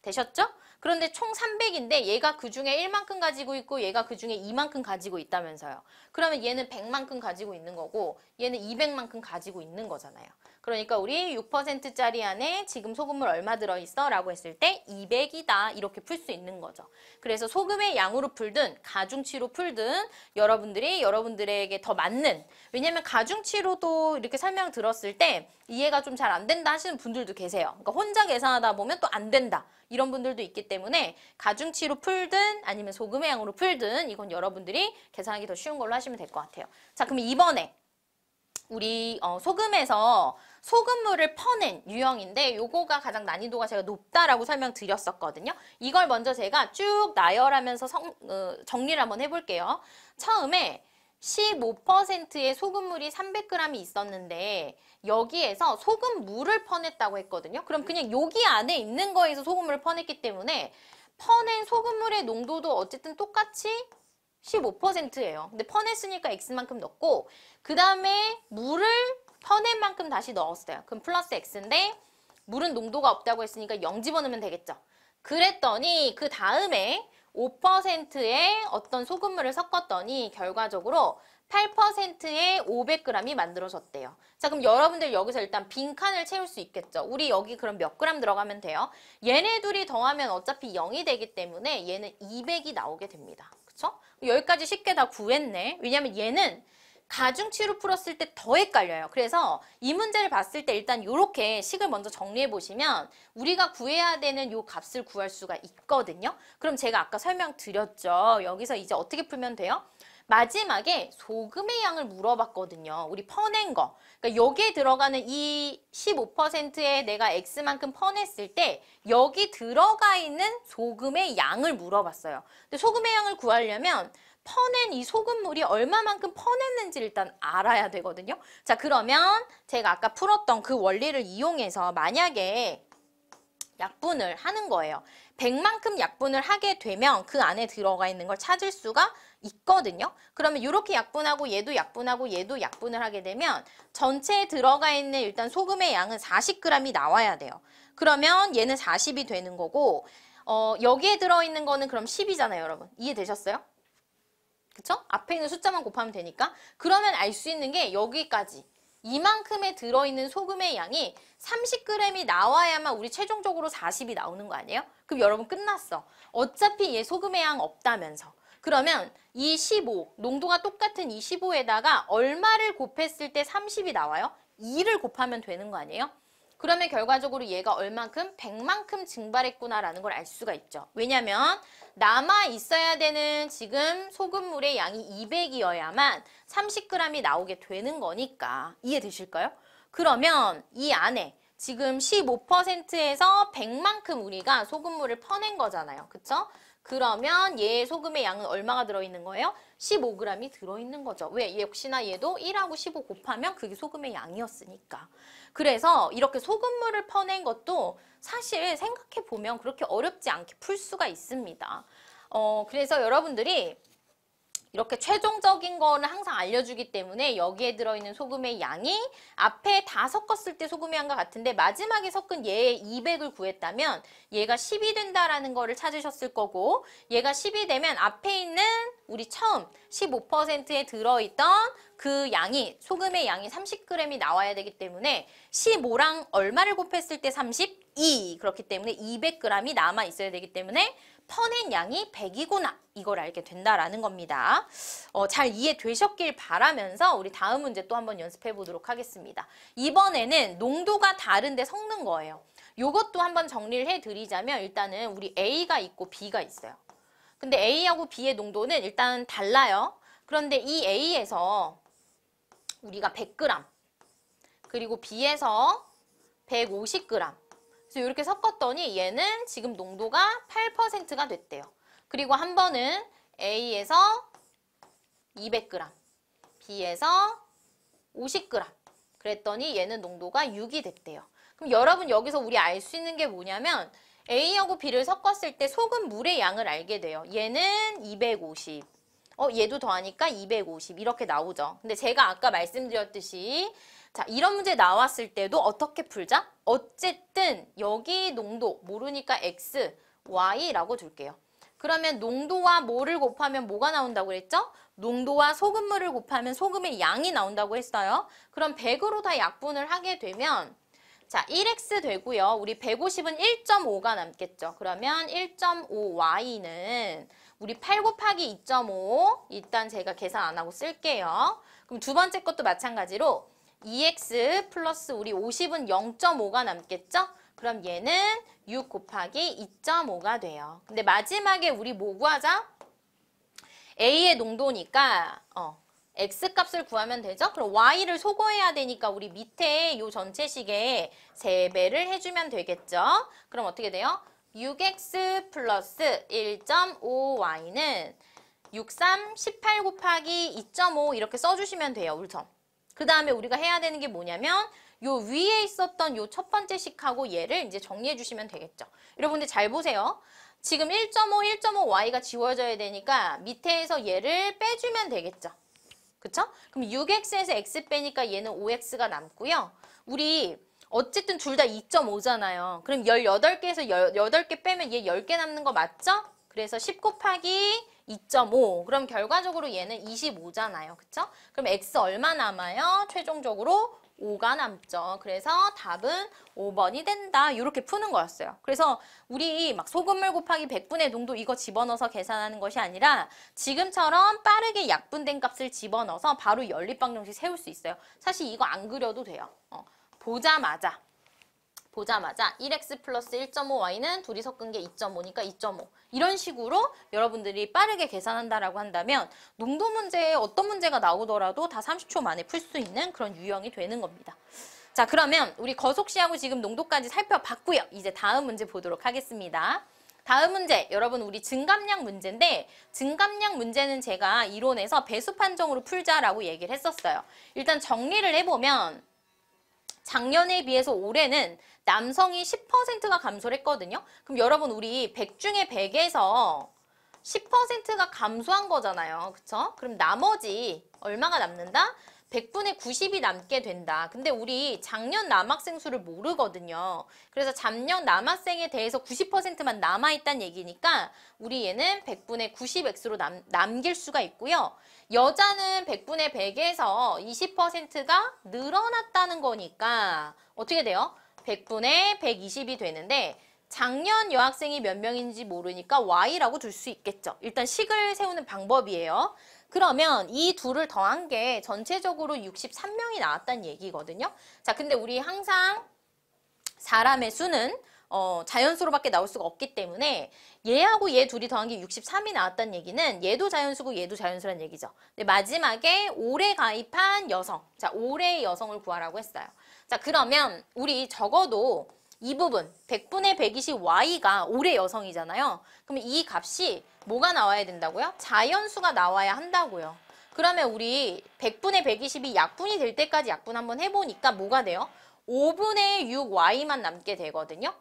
되셨죠? 그런데 총 300인데 얘가 그중에 1만큼 가지고 있고 얘가 그중에 2만큼 가지고 있다면서요. 그러면 얘는 100만큼 가지고 있는 거고 얘는 200만큼 가지고 있는 거잖아요. 그러니까 우리 6%짜리 안에 지금 소금물 얼마 들어있어? 라고 했을 때 200이다 이렇게 풀 수 있는 거죠. 그래서 소금의 양으로 풀든 가중치로 풀든 여러분들이 여러분들에게 더 맞는 왜냐면 가중치로도 이렇게 설명 들었을 때 이해가 좀 잘 안 된다 하시는 분들도 계세요. 그러니까 혼자 계산하다 보면 또 안 된다 이런 분들도 있기 때문에 가중치로 풀든 아니면 소금의 양으로 풀든 이건 여러분들이 계산하기 더 쉬운 걸로 하시면 될 것 같아요. 자 그럼 이번에 우리 어, 소금에서 소금물을 퍼낸 유형인데 요거가 가장 난이도가 제가 높다라고 설명드렸었거든요. 이걸 먼저 제가 쭉 나열하면서 성, 어, 정리를 한번 해볼게요. 처음에 15%의 소금물이 300g이 있었는데 여기에서 소금물을 퍼냈다고 했거든요. 그럼 그냥 여기 안에 있는 거에서 소금물을 퍼냈기 때문에 퍼낸 소금물의 농도도 어쨌든 똑같이 15%예요. 근데 퍼냈으니까 X만큼 넣고 그 다음에 물을 퍼낸 만큼 다시 넣었어요. 그럼 플러스 X인데 물은 농도가 없다고 했으니까 0 집어넣으면 되겠죠. 그랬더니 그 다음에 5%의 어떤 소금물을 섞었더니 결과적으로 8%의 500g이 만들어졌대요. 자 그럼 여러분들 여기서 일단 빈칸을 채울 수 있겠죠. 우리 여기 그럼 몇 g 들어가면 돼요? 얘네 둘이 더하면 어차피 0이 되기 때문에 얘는 200이 나오게 됩니다. 그쵸? 여기까지 쉽게 다 구했네. 왜냐면 얘는 가중치로 풀었을 때 더 헷갈려요. 그래서 이 문제를 봤을 때 일단 이렇게 식을 먼저 정리해 보시면 우리가 구해야 되는 요 값을 구할 수가 있거든요. 그럼 제가 아까 설명드렸죠. 여기서 이제 어떻게 풀면 돼요? 마지막에 소금의 양을 물어봤거든요. 우리 퍼낸 거. 그러니까 여기에 들어가는 이 15%에 내가 X만큼 퍼냈을 때 여기 들어가 있는 소금의 양을 물어봤어요. 근데 소금의 양을 구하려면 퍼낸 이 소금물이 얼마만큼 퍼냈는지 일단 알아야 되거든요. 자 그러면 제가 아까 풀었던 그 원리를 이용해서 만약에 약분을 하는 거예요. 100만큼 약분을 하게 되면 그 안에 들어가 있는 걸 찾을 수가 있거든요. 그러면 이렇게 약분하고 얘도 약분하고 얘도 약분을 하게 되면 전체에 들어가 있는 일단 소금의 양은 40g이 나와야 돼요. 그러면 얘는 40이 되는 거고 어, 여기에 들어있는 거는 그럼 10이잖아요 여러분. 이해되셨어요? 그쵸? 앞에 있는 숫자만 곱하면 되니까 그러면 알 수 있는 게 여기까지 이만큼에 들어있는 소금의 양이 30g이 나와야만 우리 최종적으로 40이 나오는 거 아니에요? 그럼 여러분 끝났어. 어차피 얘 소금의 양 없다면서. 그러면 이 15, 농도가 똑같은 이 15에다가 얼마를 곱했을 때 30이 나와요? 2를 곱하면 되는 거 아니에요? 그러면 결과적으로 얘가 얼만큼? 100만큼 증발했구나라는 걸 알 수가 있죠. 왜냐면 남아 있어야 되는 지금 소금물의 양이 200이어야만 30g이 나오게 되는 거니까 이해되실까요? 그러면 이 안에 지금 15%에서 100만큼 우리가 소금물을 퍼낸 거잖아요. 그쵸? 그러면 얘 소금의 양은 얼마가 들어있는 거예요? 15g이 들어있는 거죠. 왜? 역시나 얘도 1하고 15 곱하면 그게 소금의 양이었으니까. 그래서 이렇게 소금물을 퍼낸 것도 사실 생각해보면 그렇게 어렵지 않게 풀 수가 있습니다. 어, 그래서 여러분들이 이렇게 최종적인 거는 항상 알려주기 때문에 여기에 들어있는 소금의 양이 앞에 다 섞었을 때 소금의 양과 같은데 마지막에 섞은 얘의 200을 구했다면 얘가 10이 된다라는 거를 찾으셨을 거고 얘가 10이 되면 앞에 있는 우리 처음 15%에 들어있던 그 양이 소금의 양이 30g이 나와야 되기 때문에 15랑 얼마를 곱했을 때 32 그렇기 때문에 200g이 남아 있어야 되기 때문에 터낸 양이 100이구나 이걸 알게 된다라는 겁니다. 어, 잘 이해되셨길 바라면서 우리 다음 문제 또 한번 연습해 보도록 하겠습니다. 이번에는 농도가 다른데 섞는 거예요. 요것도 한번 정리를 해드리자면 일단은 우리 A가 있고 B가 있어요. 근데 A하고 B의 농도는 일단 달라요. 그런데 이 A에서 우리가 100g 그리고 B에서 150g 그래서 이렇게 섞었더니 얘는 지금 농도가 8%가 됐대요. 그리고 한 번은 A에서 200g, B에서 50g 그랬더니 얘는 농도가 6이 됐대요. 그럼 여러분 여기서 우리 알 수 있는 게 뭐냐면 A하고 B를 섞었을 때 소금 물의 양을 알게 돼요. 얘는 250, 어 얘도 더하니까 250 이렇게 나오죠. 근데 제가 아까 말씀드렸듯이 자, 이런 문제 나왔을 때도 어떻게 풀자? 어쨌든 여기 농도 모르니까 x, y라고 줄게요. 그러면 농도와 뭐를 곱하면 뭐가 나온다고 그랬죠? 농도와 소금물을 곱하면 소금의 양이 나온다고 했어요. 그럼 100으로 다 약분을 하게 되면 자, 1x 되고요. 우리 150은 1.5가 남겠죠. 그러면 1.5y는 우리 8 곱하기 2.5 일단 제가 계산 안 하고 쓸게요. 그럼 두 번째 것도 마찬가지로 2x 플러스 우리 50은 0.5가 남겠죠? 그럼 얘는 6 곱하기 2.5가 돼요. 근데 마지막에 우리 뭐 구하자? A의 농도니까 어, X값을 구하면 되죠? 그럼 Y를 소거해야 되니까 우리 밑에 요 전체식에 세배를 해주면 되겠죠? 그럼 어떻게 돼요? 6X 플러스 1.5Y는 6, 3, 18 곱하기 2.5 이렇게 써주시면 돼요. 우리 점. 그 다음에 우리가 해야 되는 게 뭐냐면 요 위에 있었던 요 첫 번째 식하고 얘를 이제 정리해 주시면 되겠죠. 여러분들 잘 보세요. 지금 1.5, 1.5y가 지워져야 되니까 밑에서 얘를 빼주면 되겠죠. 그쵸? 그럼 6x에서 x 빼니까 얘는 5x가 남고요. 우리 어쨌든 둘 다 2.5잖아요. 그럼 18개에서 18개 빼면 얘 10개 남는 거 맞죠? 그래서 10 곱하기 2.5 그럼 결과적으로 얘는 25잖아요. 그쵸? 그럼 X 얼마 남아요? 최종적으로 5가 남죠. 그래서 답은 5번이 된다. 이렇게 푸는 거였어요. 그래서 우리 막 소금물 곱하기 100분의 농도 이거 집어넣어서 계산하는 것이 아니라 지금처럼 빠르게 약분된 값을 집어넣어서 바로 연립방정식 세울 수 있어요. 사실 이거 안 그려도 돼요. 어, 보자마자 보자마자 1x 플러스 1.5y는 둘이 섞은 게 2.5니까 2.5 이런 식으로 여러분들이 빠르게 계산한다라고 한다면 농도 문제에 어떤 문제가 나오더라도 다 30초 만에 풀 수 있는 그런 유형이 되는 겁니다. 자 그러면 우리 거속시하고 지금 농도까지 살펴봤고요. 이제 다음 문제 보도록 하겠습니다. 다음 문제 여러분 우리 증감량 문제인데 증감량 문제는 제가 이론에서 배수 판정으로 풀자라고 얘기를 했었어요. 일단 정리를 해보면 작년에 비해서 올해는 남성이 10%가 감소를 했거든요. 그럼 여러분 우리 100 중에 100에서 10%가 감소한 거잖아요. 그쵸? 그럼 나머지 얼마가 남는다? 100분의 90이 남게 된다. 근데 우리 작년 남학생 수를 모르거든요. 그래서 작년 남학생에 대해서 90%만 남아있다는 얘기니까 우리 얘는 100분의 90X로 남, 남길 수가 있고요. 여자는 100분의 100에서 20%가 늘어났다는 거니까 어떻게 돼요? 100분의 120이 되는데 작년 여학생이 몇 명인지 모르니까 Y라고 둘 수 있겠죠. 일단 식을 세우는 방법이에요. 그러면 이 둘을 더한 게 전체적으로 63명이 나왔다는 얘기거든요. 자, 근데 우리 항상 사람의 수는 어, 자연수로밖에 나올 수가 없기 때문에 얘하고 얘 둘이 더한 게 63이 나왔다는 얘기는 얘도 자연수고 얘도 자연수란 얘기죠. 근데 마지막에 올해 가입한 여성, 자 올해 여성을 구하라고 했어요. 자 그러면 우리 적어도 이 부분 100분의 120 y가 올해 여성이잖아요. 그럼 이 값이 뭐가 나와야 된다고요? 자연수가 나와야 한다고요. 그러면 우리 100분의 120이 약분이 될 때까지 약분 한번 해보니까 뭐가 돼요? 5분의 6y만 남게 되거든요.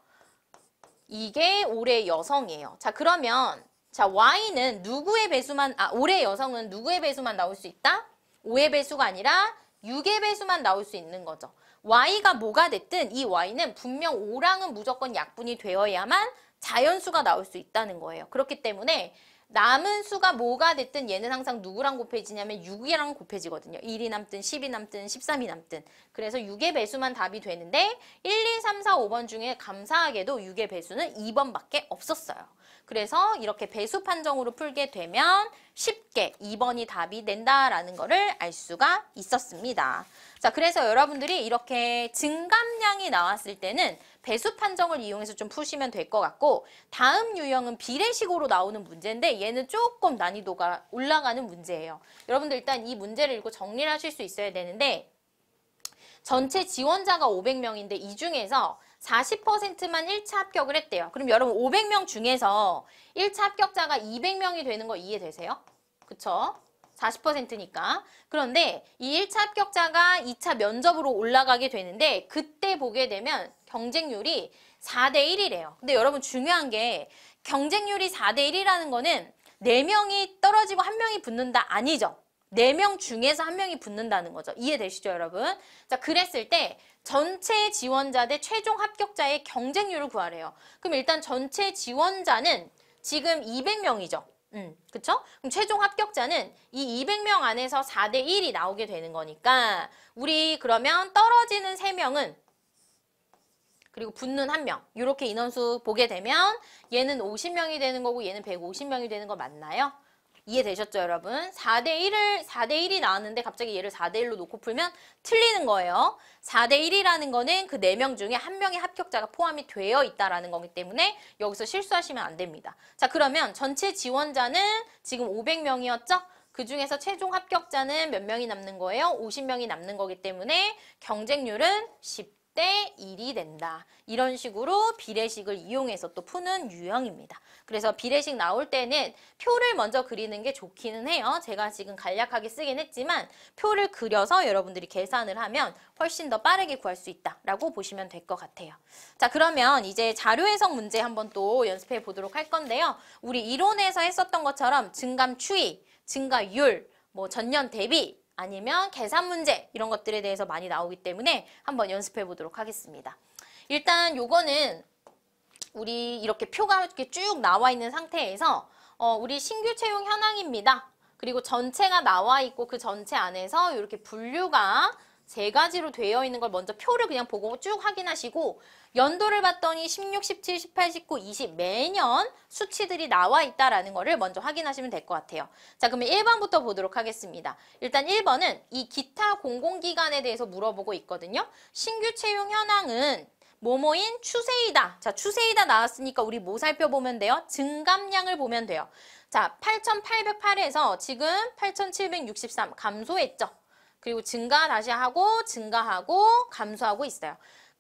이게 올해 여성이에요. 자 그러면 자 y는 누구의 배수만 아 올해 여성은 누구의 배수만 나올 수 있다? 5의 배수가 아니라 6의 배수만 나올 수 있는 거죠. y가 뭐가 됐든 이 y는 분명 5랑은 무조건 약분이 되어야만 자연수가 나올 수 있다는 거예요. 그렇기 때문에 남은 수가 뭐가 됐든 얘는 항상 누구랑 곱해지냐면 6이랑 곱해지거든요. 1이 남든 10이 남든 13이 남든 그래서 6의 배수만 답이 되는데 1, 2, 3, 4, 5번 중에 감사하게도 6의 배수는 2번밖에 없었어요. 그래서 이렇게 배수 판정으로 풀게 되면 쉽게 2번이 답이 된다라는 거를 알 수가 있었습니다. 자, 그래서 여러분들이 이렇게 증감량이 나왔을 때는 배수 판정을 이용해서 좀 푸시면 될 것 같고 다음 유형은 비례식으로 나오는 문제인데 얘는 조금 난이도가 올라가는 문제예요. 여러분들 일단 이 문제를 읽고 정리를 하실 수 있어야 되는데 전체 지원자가 500명인데 이 중에서 40%만 1차 합격을 했대요. 그럼 여러분 500명 중에서 1차 합격자가 200명이 되는 거 이해되세요? 그쵸? 40%니까. 그런데 이 1차 합격자가 2차 면접으로 올라가게 되는데 그때 보게 되면 경쟁률이 4대1이래요. 근데 여러분 중요한 게 경쟁률이 4대1이라는 거는 4명이 떨어지고 1명이 붙는다 아니죠. 4명 중에서 1명이 붙는다는 거죠. 이해되시죠, 여러분? 자, 그랬을 때 전체 지원자 대 최종 합격자의 경쟁률을 구하래요. 그럼 일단 전체 지원자는 지금 200명이죠. 음, 그쵸? 그럼 최종 합격자는 이 200명 안에서 4대 1이 나오게 되는 거니까 우리 그러면 떨어지는 3명은 그리고 붙는 1명 이렇게 인원수 보게 되면 얘는 50명이 되는 거고 얘는 150명이 되는 거 맞나요? 이해되셨죠 여러분? 4대1을 4대1이 나왔는데 갑자기 얘를 4대1로 놓고 풀면 틀리는 거예요. 4대1이라는 거는 그 네 명 중에 한명의 합격자가 포함이 되어 있다라는 거기 때문에 여기서 실수하시면 안 됩니다. 자 그러면 전체 지원자는 지금 500명이었죠? 그 중에서 최종 합격자는 몇 명이 남는 거예요? 50명이 남는 거기 때문에 경쟁률은 1때 1이 된다. 이런 식으로 비례식을 이용해서 또 푸는 유형입니다. 그래서 비례식 나올 때는 표를 먼저 그리는 게 좋기는 해요. 제가 지금 간략하게 쓰긴 했지만 표를 그려서 여러분들이 계산을 하면 훨씬 더 빠르게 구할 수 있다라고 보시면 될 것 같아요. 자 그러면 이제 자료 해석 문제 한번 또 연습해 보도록 할 건데요. 우리 이론에서 했었던 것처럼 증감 추이, 증가율, 뭐 전년 대비 아니면 계산 문제 이런 것들에 대해서 많이 나오기 때문에 한번 연습해 보도록 하겠습니다. 일단 요거는 우리 이렇게 표가 이렇게 쭉 나와 있는 상태에서 어, 우리 신규 채용 현황입니다. 그리고 전체가 나와 있고 그 전체 안에서 이렇게 분류가 세 가지로 되어 있는 걸 먼저 표를 그냥 보고 쭉 확인하시고 연도를 봤더니 16, 17, 18, 19, 20 매년 수치들이 나와 있다라는 거를 먼저 확인하시면 될 것 같아요. 자, 그러면 1번부터 보도록 하겠습니다. 일단 1번은 이 기타 공공기관에 대해서 물어보고 있거든요. 신규 채용 현황은 모모인 추세이다. 자, 추세이다 나왔으니까 우리 뭐 살펴보면 돼요? 증감량을 보면 돼요. 자, 8,808에서 지금 8,763 감소했죠. 그리고 증가 다시 하고 증가하고 감소하고 있어요.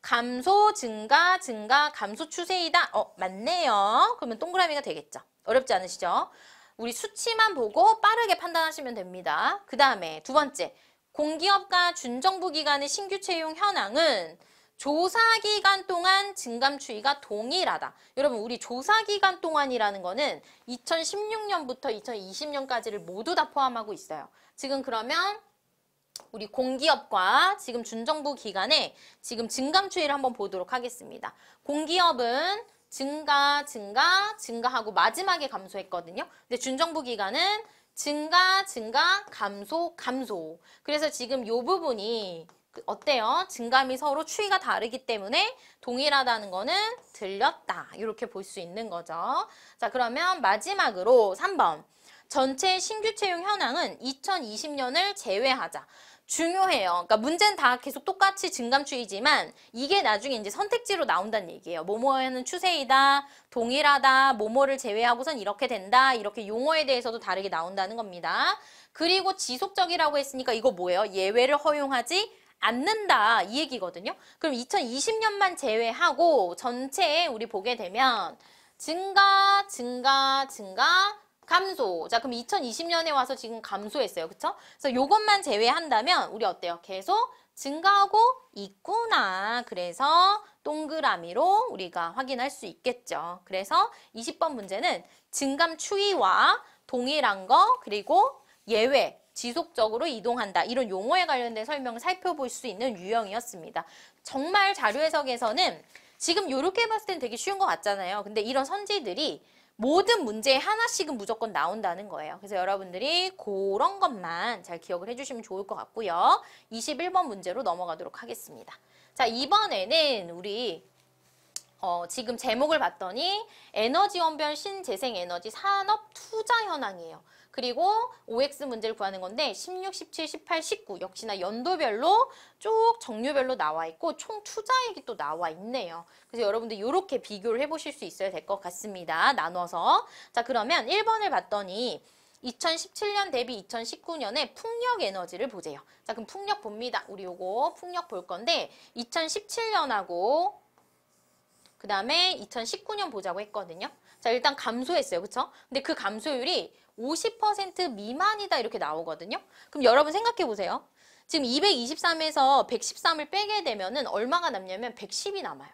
감소, 증가, 증가, 감소 추세이다. 어, 맞네요. 그러면 동그라미가 되겠죠. 어렵지 않으시죠? 우리 수치만 보고 빠르게 판단하시면 됩니다. 그 다음에 두 번째, 공기업과 준정부기관의 신규 채용 현황은 조사기간 동안 증감 추이가 동일하다. 여러분 우리 조사기간 동안이라는 거는 2016년부터 2020년까지를 모두 다 포함하고 있어요. 지금 그러면 우리 공기업과 지금 준정부 기간에 지금 증감 추이를 한번 보도록 하겠습니다. 공기업은 증가, 증가, 증가하고 마지막에 감소했거든요. 근데 준정부 기간은 증가, 증가, 감소, 감소. 그래서 지금 요 부분이 그 어때요? 증감이 서로 추이가 다르기 때문에 동일하다는 거는 들렸다. 이렇게 볼 수 있는 거죠. 자, 그러면 마지막으로 3번. 전체 신규 채용 현황은 2020년을 제외하자. 중요해요. 그러니까 문제는 다 계속 똑같이 증감 추이지만 이게 나중에 이제 선택지로 나온다는 얘기예요. 뭐뭐에는 추세이다, 동일하다, 뭐뭐를 제외하고선 이렇게 된다, 이렇게 용어에 대해서도 다르게 나온다는 겁니다. 그리고 지속적이라고 했으니까 이거 뭐예요? 예외를 허용하지 않는다 이 얘기거든요. 그럼 2020년만 제외하고 전체에 우리 보게 되면 증가, 증가, 증가, 감소. 자, 그럼 2020년에 와서 지금 감소했어요. 그쵸? 그래서 요것만 제외한다면 우리 어때요? 계속 증가하고 있구나. 그래서 동그라미로 우리가 확인할 수 있겠죠. 그래서 20번 문제는 증감 추이와 동일한 거 그리고 예외 지속적으로 이동한다. 이런 용어에 관련된 설명을 살펴볼 수 있는 유형이었습니다. 정말 자료 해석에서는 지금 이렇게 봤을 땐 되게 쉬운 것 같잖아요. 근데 이런 선지들이 모든 문제에 하나씩은 무조건 나온다는 거예요. 그래서 여러분들이 그런 것만 잘 기억을 해주시면 좋을 것 같고요. 21번 문제로 넘어가도록 하겠습니다. 자, 이번에는 우리 어, 지금 제목을 봤더니 에너지 원별 신재생 에너지 산업 투자 현황이에요. 그리고 OX 문제를 구하는 건데 16, 17, 18, 19 역시나 연도별로 쭉정류별로 나와 있고 총 투자액이 또 나와 있네요. 그래서 여러분들 이렇게 비교를 해보실 수 있어야 될 것 같습니다. 나눠서 자 그러면 1번을 봤더니 2017년 대비 2019년에 풍력 에너지를 보세요. 자 그럼 풍력 봅니다. 우리 요거 풍력 볼 건데 2017년하고 그 다음에 2019년 보자고 했거든요. 자 일단 감소했어요. 그쵸? 근데 그 감소율이 50% 미만이다 이렇게 나오거든요. 그럼 여러분 생각해 보세요. 지금 223에서 113을 빼게 되면은 얼마가 남냐면 110이 남아요.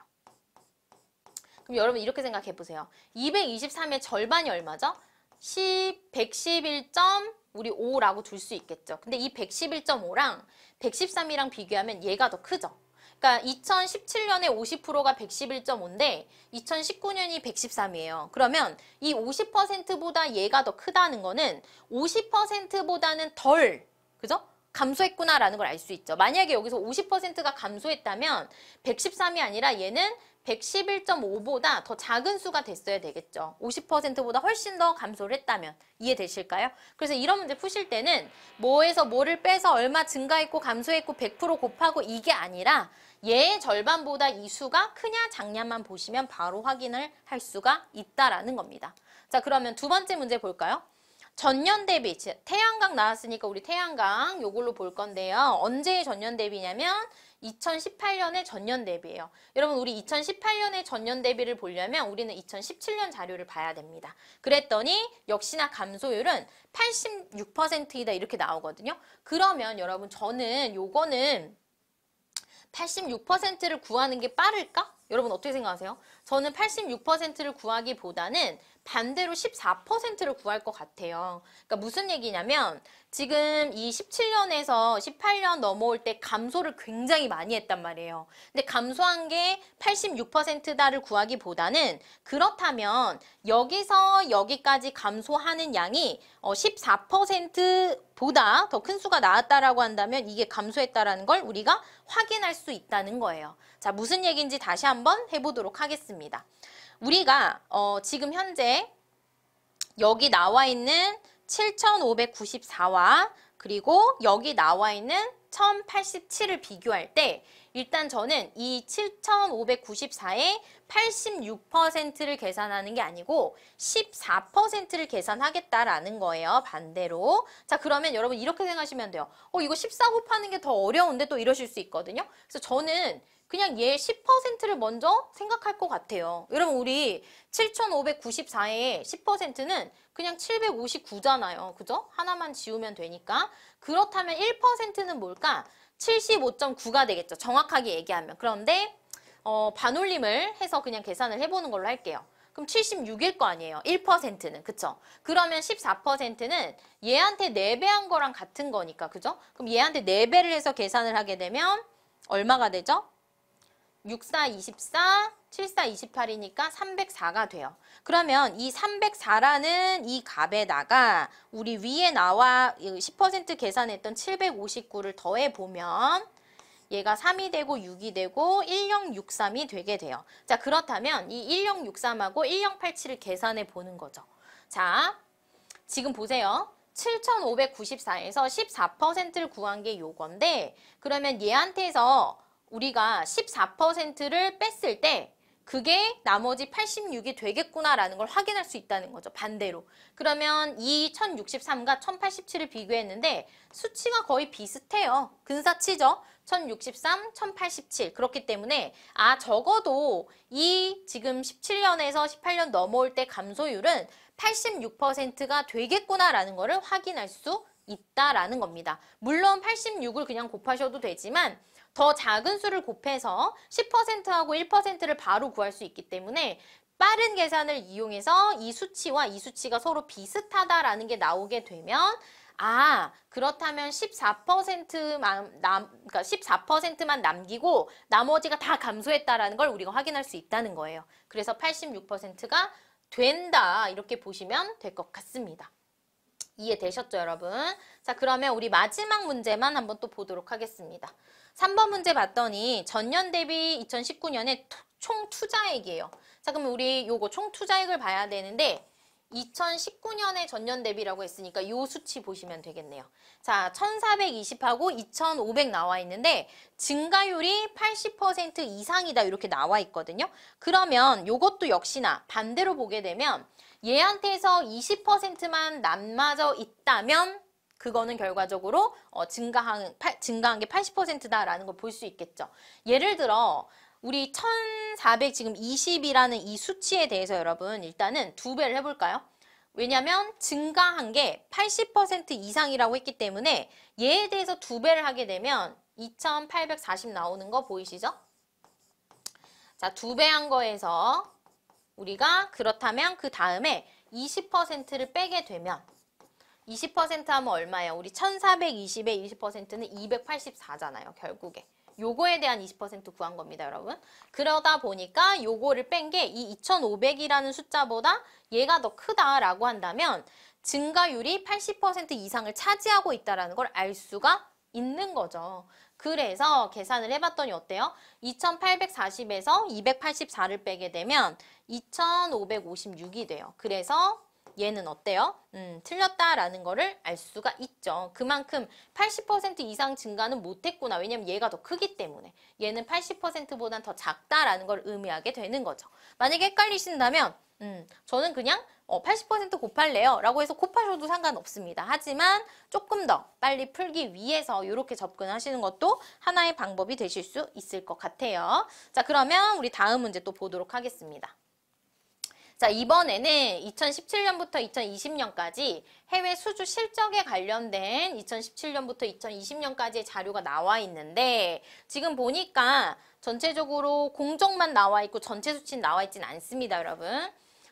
그럼 여러분 이렇게 생각해 보세요. 223의 절반이 얼마죠? 10, 111점 우리 5라고 둘 수 있겠죠. 근데 이 111.5랑 113이랑 비교하면 얘가 더 크죠. 그러니까 2017년에 50%가 111.5인데 2019년이 113이에요. 그러면 이 50%보다 얘가 더 크다는 거는 50%보다는 덜, 그죠? 감소했구나라는 걸 알 수 있죠. 만약에 여기서 50%가 감소했다면 113이 아니라 얘는 111.5보다 더 작은 수가 됐어야 되겠죠. 50%보다 훨씬 더 감소를 했다면 이해되실까요? 그래서 이런 문제 푸실 때는 뭐에서 뭐를 빼서 얼마 증가했고 감소했고 100% 곱하고 이게 아니라 얘의 절반보다 이 수가 크냐 작냐만 보시면 바로 확인을 할 수가 있다라는 겁니다. 자 그러면 두 번째 문제 볼까요? 전년 대비, 태양광 나왔으니까 우리 태양광 요걸로 볼 건데요. 언제의 전년 대비냐면 2018년의 전년 대비예요. 여러분 우리 2018년의 전년 대비를 보려면 우리는 2017년 자료를 봐야 됩니다. 그랬더니 역시나 감소율은 86%이다 이렇게 나오거든요. 그러면 여러분 저는 요거는 86%를 구하는 게 빠를까? 여러분 어떻게 생각하세요? 저는 86%를 구하기보다는 반대로 14%를 구할 것 같아요. 그러니까 무슨 얘기냐면 지금 이 17년에서 18년 넘어올 때 감소를 굉장히 많이 했단 말이에요. 근데 감소한 게 86%다를 구하기보다는 그렇다면 여기서 여기까지 감소하는 양이 14%보다 어, 더큰 수가 나왔다라고 한다면 이게 감소했다라는 걸 우리가 확인할 수 있다는 거예요. 자, 무슨 얘기인지 다시 한번 해보도록 하겠습니다. 우리가 어, 지금 현재 여기 나와 있는 7,594와 그리고 여기 나와 있는 1087을 비교할 때 일단 저는 이 7,594에 86%를 계산하는 게 아니고 14%를 계산하겠다라는 거예요. 반대로. 자 그러면 여러분 이렇게 생각하시면 돼요. 어 이거 14 곱하는 게 더 어려운데 또 이러실 수 있거든요. 그래서 저는 그냥 얘 10%를 먼저 생각할 것 같아요. 여러분 우리 7,594의 10%는 그냥 759잖아요. 그죠? 하나만 지우면 되니까. 그렇다면 1%는 뭘까? 75.9가 되겠죠. 정확하게 얘기하면. 그런데 어, 반올림을 해서 그냥 계산을 해보는 걸로 할게요. 그럼 76일 거 아니에요. 1%는. 그쵸? 그러면 14%는 얘한테 4배 한 거랑 같은 거니까. 그죠? 그럼 얘한테 4배를 해서 계산을 하게 되면 얼마가 되죠? 6424, 7428이니까 304가 돼요. 그러면 이 304라는 이 값에다가 우리 위에 나와 10% 계산했던 759를 더해보면 얘가 3이 되고 6이 되고 1063이 되게 돼요. 자 그렇다면 이 1063하고 1087을 계산해 보는 거죠. 자 지금 보세요. 7,594에서 14%를 구한 게 요건데 그러면 얘한테서 우리가 14%를 뺐을 때 그게 나머지 86이 되겠구나라는 걸 확인할 수 있다는 거죠. 반대로. 그러면 이 1063과 1087을 비교했는데 수치가 거의 비슷해요. 근사치죠. 1063, 1087 그렇기 때문에 아 적어도 이 지금 17년에서 18년 넘어올 때 감소율은 86%가 되겠구나라는 거를 확인할 수 있다라는 겁니다. 물론 86을 그냥 곱하셔도 되지만 더 작은 수를 곱해서 10%하고 1%를 바로 구할 수 있기 때문에 빠른 계산을 이용해서 이 수치와 이 수치가 서로 비슷하다라는 게 나오게 되면 아 그렇다면 14%만 남 그러니까 14%만 남기고 나머지가 다 감소했다라는 걸 우리가 확인할 수 있다는 거예요. 그래서 86%가 된다 이렇게 보시면 될 것 같습니다. 이해되셨죠 여러분? 자 그러면 우리 마지막 문제만 한번 또 보도록 하겠습니다. 3번 문제 봤더니 전년 대비 2019년에 총 투자액이에요. 자, 그럼 우리 요거 총 투자액을 봐야 되는데 2019년에 전년 대비라고 했으니까 요 수치 보시면 되겠네요. 자, 1420하고 2500 나와 있는데 증가율이 80% 이상이다 이렇게 나와 있거든요. 그러면 요것도 역시나 반대로 보게 되면 얘한테서 20%만 남아져 있다면 그거는 결과적으로 어, 증가한, 파, 증가한 게 80%다라는 걸 볼 수 있겠죠. 예를 들어 우리 1400 지금 20이라는 이 수치에 대해서 여러분 일단은 두 배를 해볼까요? 왜냐하면 증가한 게 80% 이상이라고 했기 때문에 얘에 대해서 두 배를 하게 되면 2840 나오는 거 보이시죠? 자, 두 배한 거에서 우리가 그렇다면 그 다음에 20%를 빼게 되면 20% 하면 얼마예요? 우리 1 4 2 0에 20%는 284잖아요. 결국에. 요거에 대한 20% 구한 겁니다, 여러분. 그러다 보니까 요거를 뺀 게 이 2500이라는 숫자보다 얘가 더 크다라고 한다면 증가율이 80% 이상을 차지하고 있다는 걸 알 수가 있는 거죠. 그래서 계산을 해봤더니 어때요? 2840에서 284를 빼게 되면 2556이 돼요. 그래서 얘는 어때요? 음, 틀렸다라는 거를 알 수가 있죠. 그만큼 80% 이상 증가는 못했구나. 왜냐면 얘가 더 크기 때문에. 얘는 80%보단 더 작다라는 걸 의미하게 되는 거죠. 만약에 헷갈리신다면 음, 저는 그냥 어, 80% 곱할래요 라고 해서 곱하셔도 상관없습니다. 하지만 조금 더 빨리 풀기 위해서 이렇게 접근하시는 것도 하나의 방법이 되실 수 있을 것 같아요. 자 그러면 우리 다음 문제 또 보도록 하겠습니다. 자, 이번에는 2017년부터 2020년까지 해외 수주 실적에 관련된 2017년부터 2020년까지의 자료가 나와 있는데 지금 보니까 전체적으로 공정만 나와 있고 전체 수치는 나와 있진 않습니다, 여러분.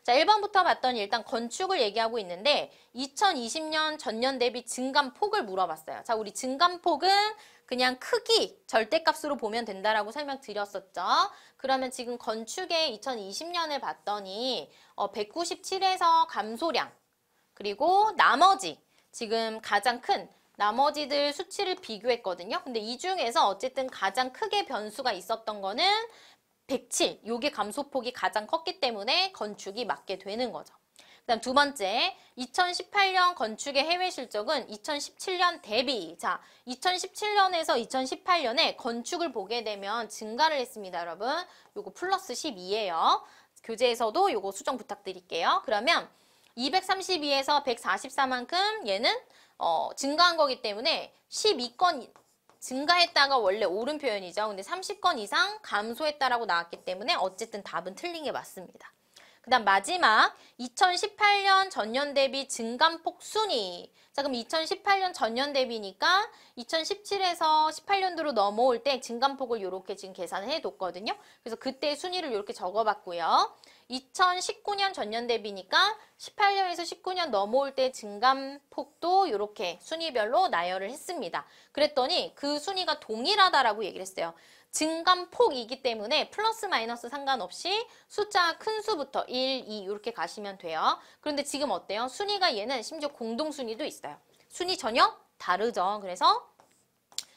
자, 1번부터 봤더니 일단 건축을 얘기하고 있는데 2020년 전년 대비 증감폭을 물어봤어요. 자, 우리 증감폭은 그냥 크기 절대값으로 보면 된다라고 설명드렸었죠. 그러면 지금 건축에 2020년을 봤더니 어, 197에서 감소량 그리고 나머지 지금 가장 큰 나머지들 수치를 비교했거든요. 근데 이 중에서 어쨌든 가장 크게 변수가 있었던 거는 107, 요게 감소폭이 가장 컸기 때문에 건축이 맞게 되는 거죠. 그다음 두 번째 2018년 건축의 해외 실적은 2017년 대비 자 2017년에서 2018년에 건축을 보게 되면 증가를 했습니다 여러분 요거 플러스 12예요 교재에서도 요거 수정 부탁드릴게요 그러면 232에서 144만큼 얘는 어, 증가한 거기 때문에 12건 증가했다가 원래 옳은 표현이죠 근데 30건 이상 감소했다라고 나왔기 때문에 어쨌든 답은 틀린 게 맞습니다 그 다음 마지막 2018년 전년 대비 증감폭 순위 자 그럼 2018년 전년 대비니까 2017에서 18년도로 넘어올 때 증감폭을 이렇게 지금 계산해 뒀거든요. 그래서 그때 순위를 이렇게 적어봤고요. 2019년 전년 대비니까 18년에서 19년 넘어올 때 증감폭도 이렇게 순위별로 나열을 했습니다. 그랬더니 그 순위가 동일하다라고 얘기를 했어요. 증감폭이기 때문에 플러스 마이너스 상관없이 숫자 큰 수부터 1, 2 이렇게 가시면 돼요. 그런데 지금 어때요? 순위가 얘는 심지어 공동순위도 있어요. 순위 전혀 다르죠. 그래서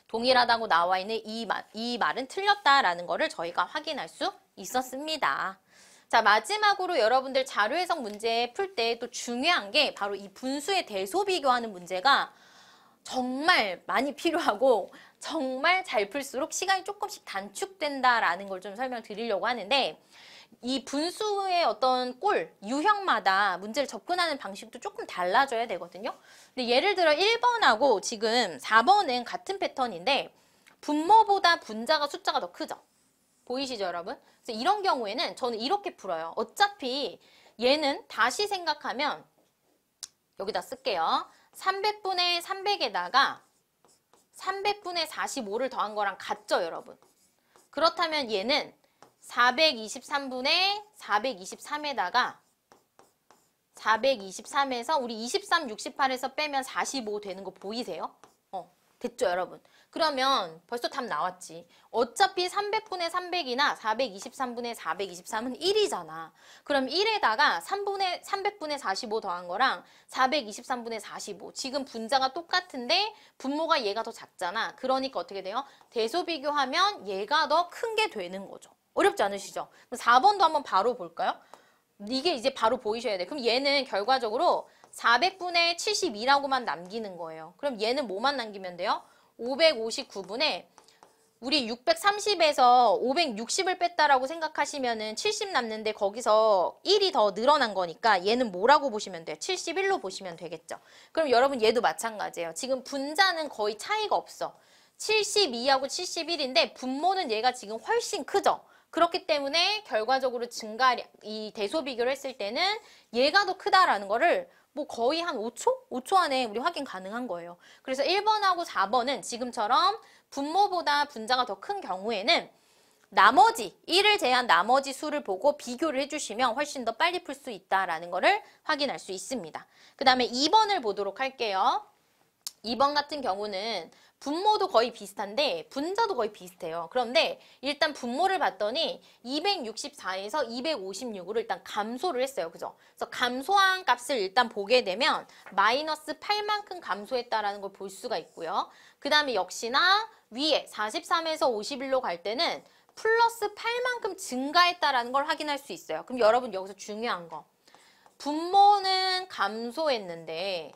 동일하다고 나와 있는 이, 말, 이 말은 틀렸다라는 거를 저희가 확인할 수 있었습니다. 자 마지막으로 여러분들 자료 해석 문제 풀 때 또 중요한 게 바로 이 분수의 대소 비교하는 문제가 정말 많이 필요하고 정말 잘 풀수록 시간이 조금씩 단축된다라는 걸 좀 설명드리려고 하는데 이 분수의 어떤 꼴, 유형마다 문제를 접근하는 방식도 조금 달라져야 되거든요. 근데 예를 들어 1번하고 지금 4번은 같은 패턴인데 분모보다 분자가 숫자가 더 크죠. 보이시죠 여러분? 그래서 이런 경우에는 저는 이렇게 풀어요. 어차피 얘는 다시 생각하면 여기다 쓸게요. 300분의 300에다가 300분의 45를 더한 거랑 같죠, 여러분? 그렇다면 얘는 423분의 423에다가 423에서 우리 23, 68에서 빼면 45 되는 거 보이세요? 어, 됐죠, 여러분? 그러면 벌써 답 나왔지. 어차피 300분의 300이나 423분의 423은 1이잖아. 그럼 1에다가 3분의 300분의 45 더한 거랑 423분의 45. 지금 분자가 똑같은데 분모가 얘가 더 작잖아. 그러니까 어떻게 돼요? 대소 비교하면 얘가 더 큰 게 되는 거죠. 어렵지 않으시죠? 그럼 4번도 한번 바로 볼까요? 이게 이제 바로 보이셔야 돼. 그럼 얘는 결과적으로 400분의 72라고만 남기는 거예요. 그럼 얘는 뭐만 남기면 돼요? 559분에 우리 630에서 560을 뺐다라고 생각하시면은 70 남는데 거기서 1이 더 늘어난 거니까 얘는 뭐라고 보시면 돼요? 71로 보시면 되겠죠. 그럼 여러분 얘도 마찬가지예요. 지금 분자는 거의 차이가 없어. 72하고 71인데 분모는 얘가 지금 훨씬 크죠. 그렇기 때문에 결과적으로 증가량, 이 대소 비교를 했을 때는 얘가 더 크다라는 거를 뭐 거의 한 5초? 5초 안에 우리 확인 가능한 거예요. 그래서 1번하고 4번은 지금처럼 분모보다 분자가 더 큰 경우에는 나머지 1을 제한 나머지 수를 보고 비교를 해주시면 훨씬 더 빨리 풀 수 있다라는 거를 확인할 수 있습니다. 그 다음에 2번을 보도록 할게요. 2번 같은 경우는 분모도 거의 비슷한데 분자도 거의 비슷해요. 그런데 일단 분모를 봤더니 264에서 256으로 일단 감소를 했어요. 그죠? 그래서 감소한 값을 일단 보게 되면 마이너스 8만큼 감소했다라는 걸 볼 수가 있고요. 그 다음에 역시나 위에 43에서 51로 갈 때는 플러스 8만큼 증가했다라는 걸 확인할 수 있어요. 그럼 여러분 여기서 중요한 거. 분모는 감소했는데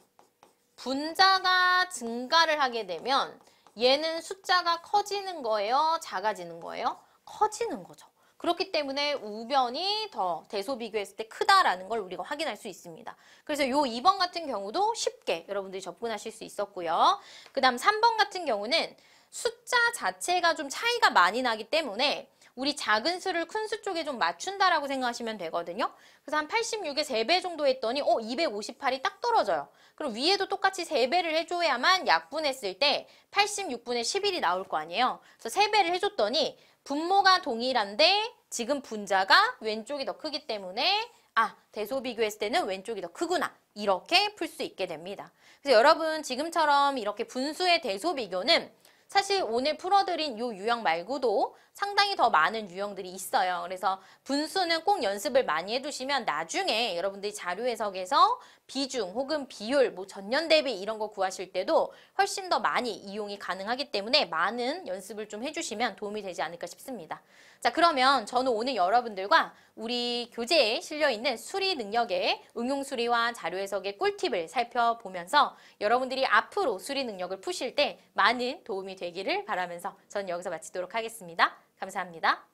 분자가 증가를 하게 되면 얘는 숫자가 커지는 거예요? 작아지는 거예요? 커지는 거죠. 그렇기 때문에 우변이 더 대소 비교했을 때 크다라는 걸 우리가 확인할 수 있습니다. 그래서 요 2번 같은 경우도 쉽게 여러분들이 접근하실 수 있었고요. 그 다음 3번 같은 경우는 숫자 자체가 좀 차이가 많이 나기 때문에 우리 작은 수를 큰 수 쪽에 좀 맞춘다라고 생각하시면 되거든요. 그래서 한 86에 3배 정도 했더니 어 258이 딱 떨어져요. 그럼 위에도 똑같이 3배를 해줘야만 약분했을 때 86분의 11이 나올 거 아니에요. 그래서 3배를 해줬더니 분모가 동일한데 지금 분자가 왼쪽이 더 크기 때문에 아, 대소 비교했을 때는 왼쪽이 더 크구나. 이렇게 풀 수 있게 됩니다. 그래서 여러분 지금처럼 이렇게 분수의 대소 비교는 사실 오늘 풀어드린 요 유형 말고도 상당히 더 많은 유형들이 있어요. 그래서 분수는 꼭 연습을 많이 해두시면 나중에 여러분들이 자료 해석에서 비중 혹은 비율, 뭐 전년 대비 이런 거 구하실 때도 훨씬 더 많이 이용이 가능하기 때문에 많은 연습을 좀 해주시면 도움이 되지 않을까 싶습니다. 자 그러면 저는 오늘 여러분들과 우리 교재에 실려있는 수리 능력의 응용수리와 자료 해석의 꿀팁을 살펴보면서 여러분들이 앞으로 수리 능력을 푸실 때 많은 도움이 되기를 바라면서 저는 여기서 마치도록 하겠습니다. 감사합니다.